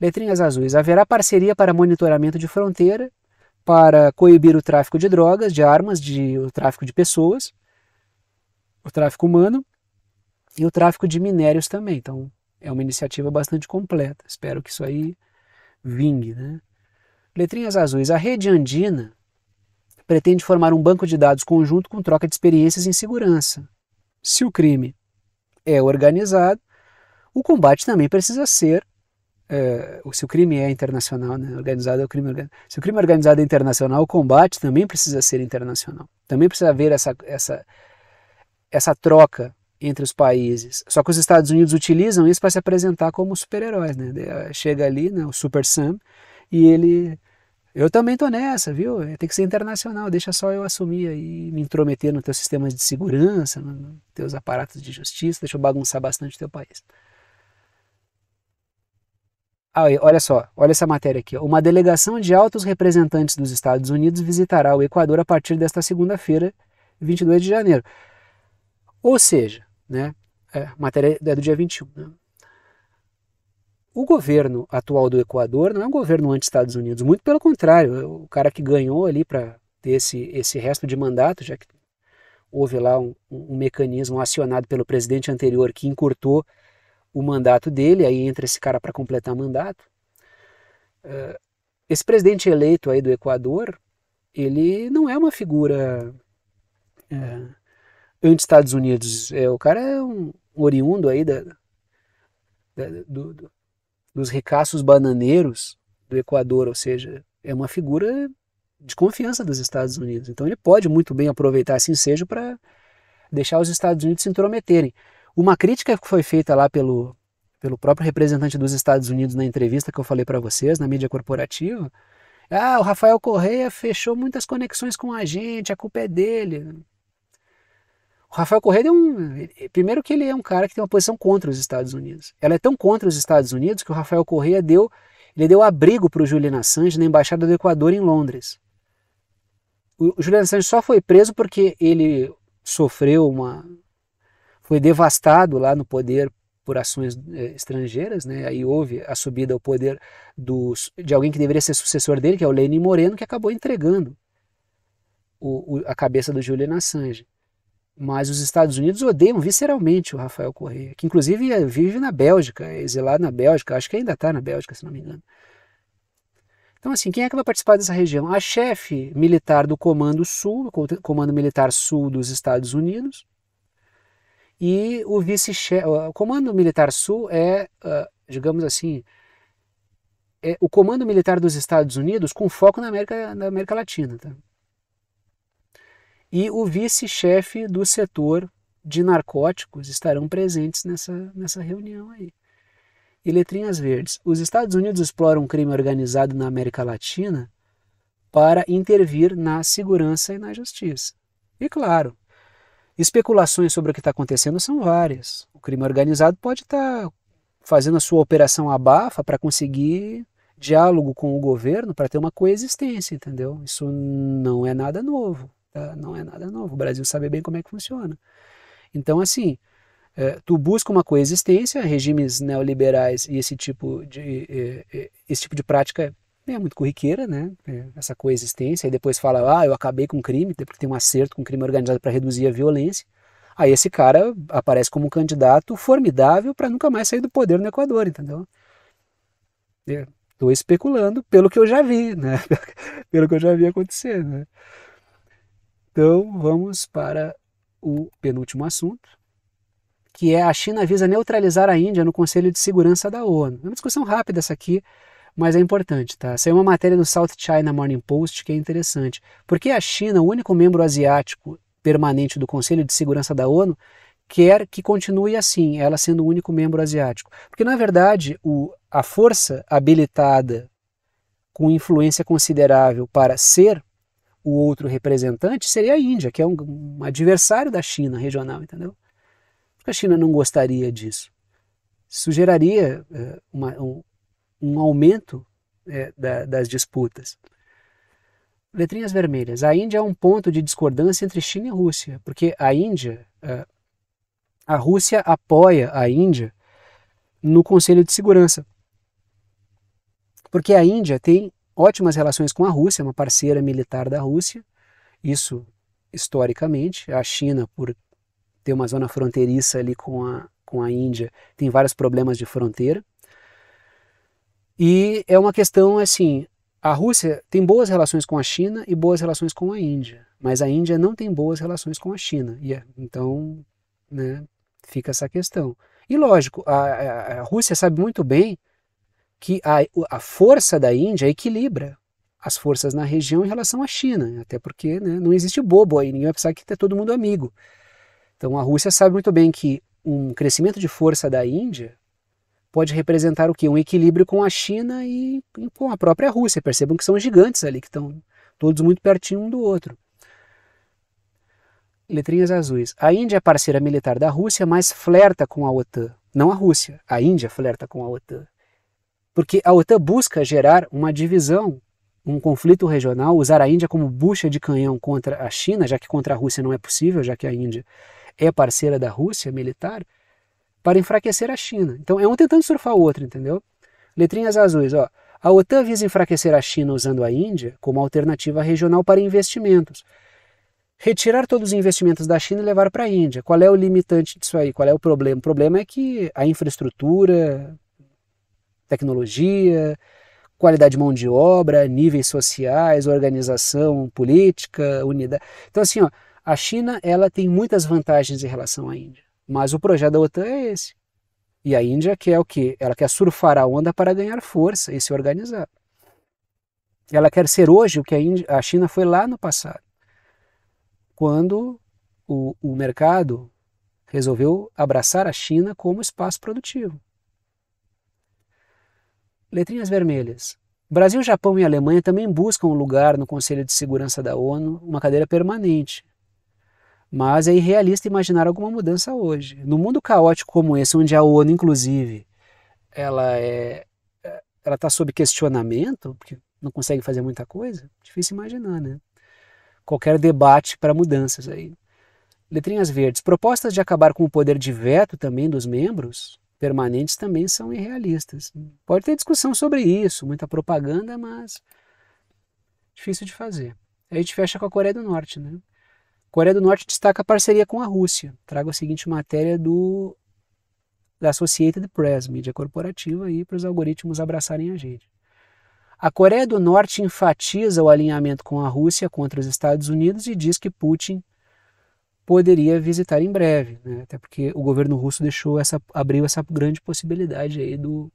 Letrinhas azuis. Haverá parceria para monitoramento de fronteira, para coibir o tráfico de drogas, de armas, de, o tráfico de pessoas, o tráfico humano e o tráfico de minérios também. Então, é uma iniciativa bastante completa. Espero que isso aí vingue, né? Letrinhas azuis. A rede andina pretende formar um banco de dados conjunto com troca de experiências em segurança. Se o crime é organizado, o combate também precisa ser uh, se o crime é internacional, né, organizado é o crime organizado. Se o crime é organizado é internacional, o combate também precisa ser internacional. Também precisa haver essa, essa, essa troca entre os países. Só que os Estados Unidos utilizam isso para se apresentar como super-heróis. Né? Eh, chega ali né, o Super Sam e ele. Eu também tô nessa, viu? É, tem que ser internacional, deixa só eu assumir aí, me intrometer nos teus sistemas de segurança, nos teus aparatos de justiça, deixa eu bagunçar bastante o teu país. Ah, olha só, olha essa matéria aqui. Uma delegação de altos representantes dos Estados Unidos visitará o Equador a partir desta segunda-feira, 22 de janeiro. Ou seja, né, é, matéria é do dia 21. Né? O governo atual do Equador não é um governo anti-Estados Unidos, muito pelo contrário. É o cara que ganhou ali para ter esse, esse resto de mandato, já que houve lá um, um mecanismo acionado pelo presidente anterior que encurtou o mandato dele, aí entra esse cara para completar mandato. Esse presidente eleito aí do Equador, ele não é uma figura é, anti-Estados Unidos. É, o cara é um oriundo aí da, da do, do, dos ricaços bananeiros do Equador, ou seja, é uma figura de confiança dos Estados Unidos. Então ele pode muito bem aproveitar esse ensejo para deixar os Estados Unidos se intrometerem. Uma crítica que foi feita lá pelo, pelo próprio representante dos Estados Unidos na entrevista que eu falei para vocês, na mídia corporativa, ah, o Rafael Correia fechou muitas conexões com a gente, a culpa é dele. O Rafael Correia é um. Primeiro, que ele é um cara que tem uma posição contra os Estados Unidos. Ela é tão contra os Estados Unidos que o Rafael Correia deu, ele deu abrigo para o Julian Assange na Embaixada do Equador em Londres. O Julian Assange só foi preso porque ele sofreu uma, foi devastado lá no poder por ações eh, estrangeiras, né? Aí houve a subida ao poder de alguém que deveria ser sucessor dele, que é o Lenin Moreno, que acabou entregando o, o, a cabeça do Julian Assange. Mas os Estados Unidos odeiam visceralmente o Rafael Correia, que inclusive é, vive na Bélgica, é exilado na Bélgica, acho que ainda está na Bélgica, se não me engano. Então, assim, quem é que vai participar dessa região? A chefe militar do Comando Sul, Comando Militar Sul dos Estados Unidos, e o vice-chefe, o Comando Militar Sul é, ah, digamos assim, é o Comando Militar dos Estados Unidos com foco na América, na América Latina. Tá? E o vice-chefe do setor de narcóticos estarão presentes nessa, nessa reunião aí. E letrinhas verdes. Os Estados Unidos exploram o crime organizado na América Latina para intervir na segurança e na justiça. E claro, Especulações sobre o que está acontecendo são várias. O crime organizado pode estar tá fazendo a sua operação abafa para conseguir diálogo com o governo para ter uma coexistência, entendeu? Isso não é nada novo, tá? não é nada novo. O Brasil sabe bem como é que funciona. Então, assim, é, tu busca uma coexistência, regimes neoliberais e esse tipo de, é, é, esse tipo de prática é muito corriqueira, né? É, essa coexistência. E depois fala, ah, eu acabei com o crime, porque tem um acerto com o crime organizado para reduzir a violência. Aí esse cara aparece como um candidato formidável para nunca mais sair do poder no Equador, entendeu? Estou é, especulando pelo que eu já vi, né? pelo que eu já vi acontecer, né? Então vamos para o penúltimo assunto, que é a China visa neutralizar a Índia no Conselho de Segurança da ONU. É uma discussão rápida essa aqui, mas é importante, tá? Saiu uma matéria no South China Morning Post que é interessante. Porque a China, o único membro asiático permanente do Conselho de Segurança da ONU, quer que continue assim, ela sendo o único membro asiático. Porque, na verdade, o, a força habilitada com influência considerável para ser o outro representante seria a Índia, que é um, um adversário da China regional, entendeu? Porque a China não gostaria disso. Sugeraria uh, eh, uma, um, um aumento é, da, das disputas. Letrinhas vermelhas. A Índia é um ponto de discordância entre China e Rússia, porque a Índia, é, a Rússia apoia a Índia no Conselho de Segurança, porque a Índia tem ótimas relações com a Rússia, é uma parceira militar da Rússia, isso historicamente. A China, por ter uma zona fronteiriça ali com a, com a Índia, tem vários problemas de fronteira. E é uma questão assim, a Rússia tem boas relações com a China e boas relações com a Índia, mas a Índia não tem boas relações com a China. E é, então, né, fica essa questão. E lógico, a, a Rússia sabe muito bem que a, a força da Índia equilibra as forças na região em relação à China, até porque né, não existe bobo aí, ninguém vai pensar que é todo mundo amigo. Então a Rússia sabe muito bem que um crescimento de força da Índia pode representar o quê? Um equilíbrio com a China e com a própria Rússia. Percebam que são gigantes ali, que estão todos muito pertinho um do outro. Letrinhas azuis. A Índia é parceira militar da Rússia, mas flerta com a OTAN. Não a Rússia, a Índia flerta com a OTAN. Porque a OTAN busca gerar uma divisão, um conflito regional, usar a Índia como bucha de canhão contra a China, já que contra a Rússia não é possível, já que a Índia é parceira da Rússia militar para enfraquecer a China. Então é um tentando surfar o outro, entendeu? Letrinhas azuis, ó. A OTAN visa enfraquecer a China usando a Índia como alternativa regional para investimentos. Retirar todos os investimentos da China e levar para a Índia. Qual é o limitante disso aí? Qual é o problema? O problema é que a infraestrutura, tecnologia, qualidade de mão de obra, níveis sociais, organização política, unidade. Então assim, ó, a China ela tem muitas vantagens em relação à Índia. Mas o projeto da OTAN é esse. E a Índia quer o quê? Ela quer surfar a onda para ganhar força e se organizar. Ela quer ser hoje o que a, Índia, a China foi lá no passado, quando o, o mercado resolveu abraçar a China como espaço produtivo. Letrinhas vermelhas. Brasil, Japão e Alemanha também buscam um lugar no Conselho de Segurança da ONU, uma cadeira permanente. Mas é irrealista imaginar alguma mudança hoje. No mundo caótico como esse, onde a ONU, inclusive, ela é, é ela está sob questionamento, porque não consegue fazer muita coisa, difícil imaginar, né? Qualquer debate para mudanças aí. Letrinhas verdes. Propostas de acabar com o poder de veto também dos membros permanentes também são irrealistas. Pode ter discussão sobre isso, muita propaganda, mas difícil de fazer. Aí a gente fecha com a Coreia do Norte, né? Coreia do Norte destaca a parceria com a Rússia. Trago a seguinte matéria do da Associated Press, mídia corporativa, aí para os algoritmos abraçarem a gente. A Coreia do Norte enfatiza o alinhamento com a Rússia contra os Estados Unidos e diz que Putin poderia visitar em breve, né? até porque o governo russo deixou essa, abriu essa grande possibilidade aí do,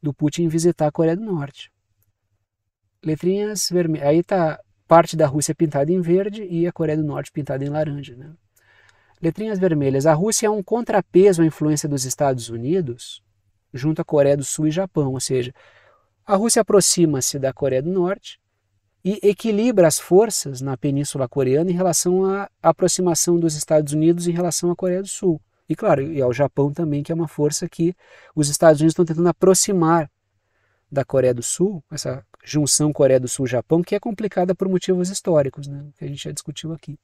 do Putin visitar a Coreia do Norte. Letrinhas vermelhas. Aí tá parte da Rússia pintada em verde e a Coreia do Norte pintada em laranja. Né? Letrinhas vermelhas. A Rússia é um contrapeso à influência dos Estados Unidos junto à Coreia do Sul e Japão, ou seja, a Rússia aproxima-se da Coreia do Norte e equilibra as forças na Península Coreana em relação à aproximação dos Estados Unidos em relação à Coreia do Sul. E claro, e ao Japão também, que é uma força que os Estados Unidos estão tentando aproximar da Coreia do Sul, essa junção Coreia do Sul-Japão, que é complicada por motivos históricos, né? que a gente já discutiu aqui.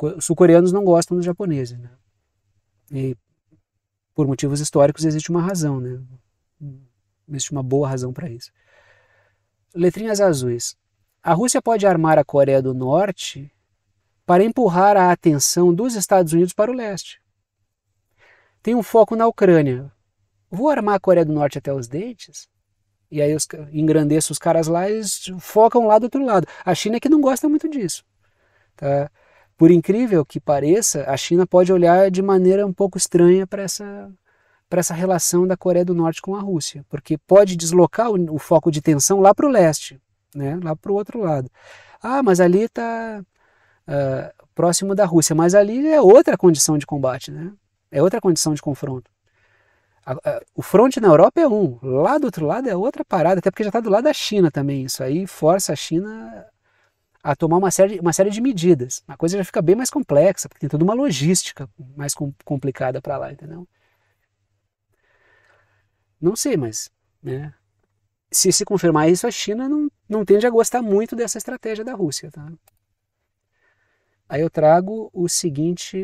Os sul-coreanos não gostam dos japoneses. Né? E por motivos históricos existe uma razão, né? existe uma boa razão para isso. Letrinhas azuis. A Rússia pode armar a Coreia do Norte para empurrar a atenção dos Estados Unidos para o leste. Tem um foco na Ucrânia. Vou armar a Coreia do Norte até os dentes? E aí os, engrandeço os caras lá e focam lá do outro lado. A China é que não gosta muito disso. Tá? Por incrível que pareça, a China pode olhar de maneira um pouco estranha para essa para essa relação da Coreia do Norte com a Rússia, porque pode deslocar o, o foco de tensão lá para o leste, né, lá para o outro lado. Ah, mas ali está uh, ah, próximo da Rússia, mas ali é outra condição de combate, né? é outra condição de confronto. A, a, o front na Europa é um, lá do outro lado é outra parada, até porque já está do lado da China também. Isso aí força a China a tomar uma série, uma série de medidas. A coisa já fica bem mais complexa, porque tem toda uma logística mais com, complicada para lá, entendeu? Não sei, mas né, se se confirmar isso, a China não, não tende a gostar muito dessa estratégia da Rússia. Tá? Aí eu trago o seguinte,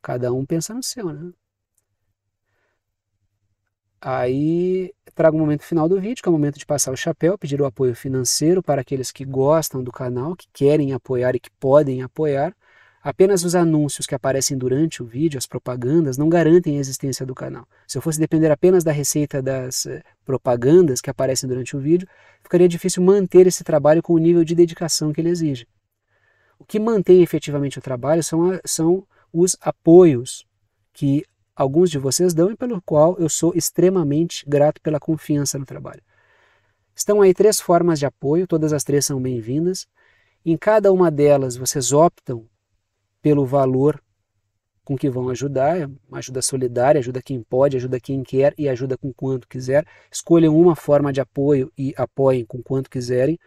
cada um pensa no seu, né? Aí trago o momento final do vídeo, que é o momento de passar o chapéu, pedir o apoio financeiro para aqueles que gostam do canal, que querem apoiar e que podem apoiar. Apenas os anúncios que aparecem durante o vídeo, as propagandas, não garantem a existência do canal. Se eu fosse depender apenas da receita das eh, propagandas que aparecem durante o vídeo, ficaria difícil manter esse trabalho com o nível de dedicação que ele exige. O que mantém efetivamente o trabalho são, a, são os apoios que alguns de vocês dão e pelo qual eu sou extremamente grato pela confiança no trabalho. Estão aí três formas de apoio, todas as três são bem-vindas. Em cada uma delas, vocês optam pelo valor com que vão ajudar, ajuda solidária, ajuda quem pode, ajuda quem quer e ajuda com quanto quiser. Escolham uma forma de apoio e apoiem com quanto quiserem.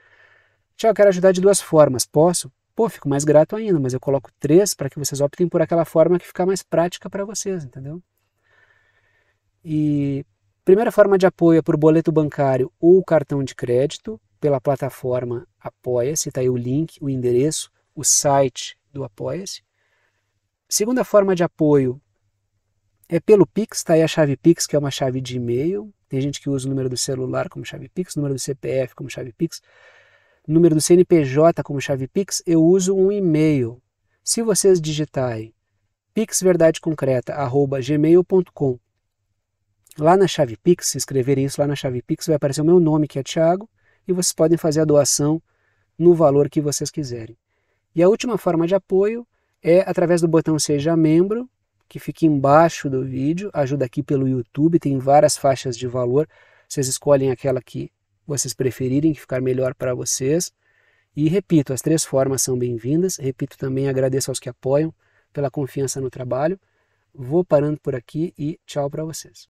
Tchau, quero ajudar de duas formas. Posso? Pô, fico mais grato ainda, mas eu coloco três para que vocês optem por aquela forma que ficar mais prática para vocês, entendeu? E primeira forma de apoio é por boleto bancário ou cartão de crédito pela plataforma Apoia-se, está aí o link, o endereço, o site do Apoia-se. Segunda forma de apoio é pelo Pix, está aí a chave Pix, que é uma chave de e-mail. Tem gente que usa o número do celular como chave Pix, o número do CPF como chave Pix número do CNPJ como chave Pix, eu uso um e-mail. Se vocês digitarem pixverdadeconcreta.gmail.com lá na chave Pix, se escreverem isso lá na chave Pix, vai aparecer o meu nome, que é Tiago, e vocês podem fazer a doação no valor que vocês quiserem. E a última forma de apoio é através do botão Seja Membro, que fica embaixo do vídeo, ajuda aqui pelo YouTube, tem várias faixas de valor, vocês escolhem aquela que vocês preferirem que ficar melhor para vocês. E repito, as três formas são bem-vindas. Repito também, agradeço aos que apoiam pela confiança no trabalho. Vou parando por aqui e tchau para vocês.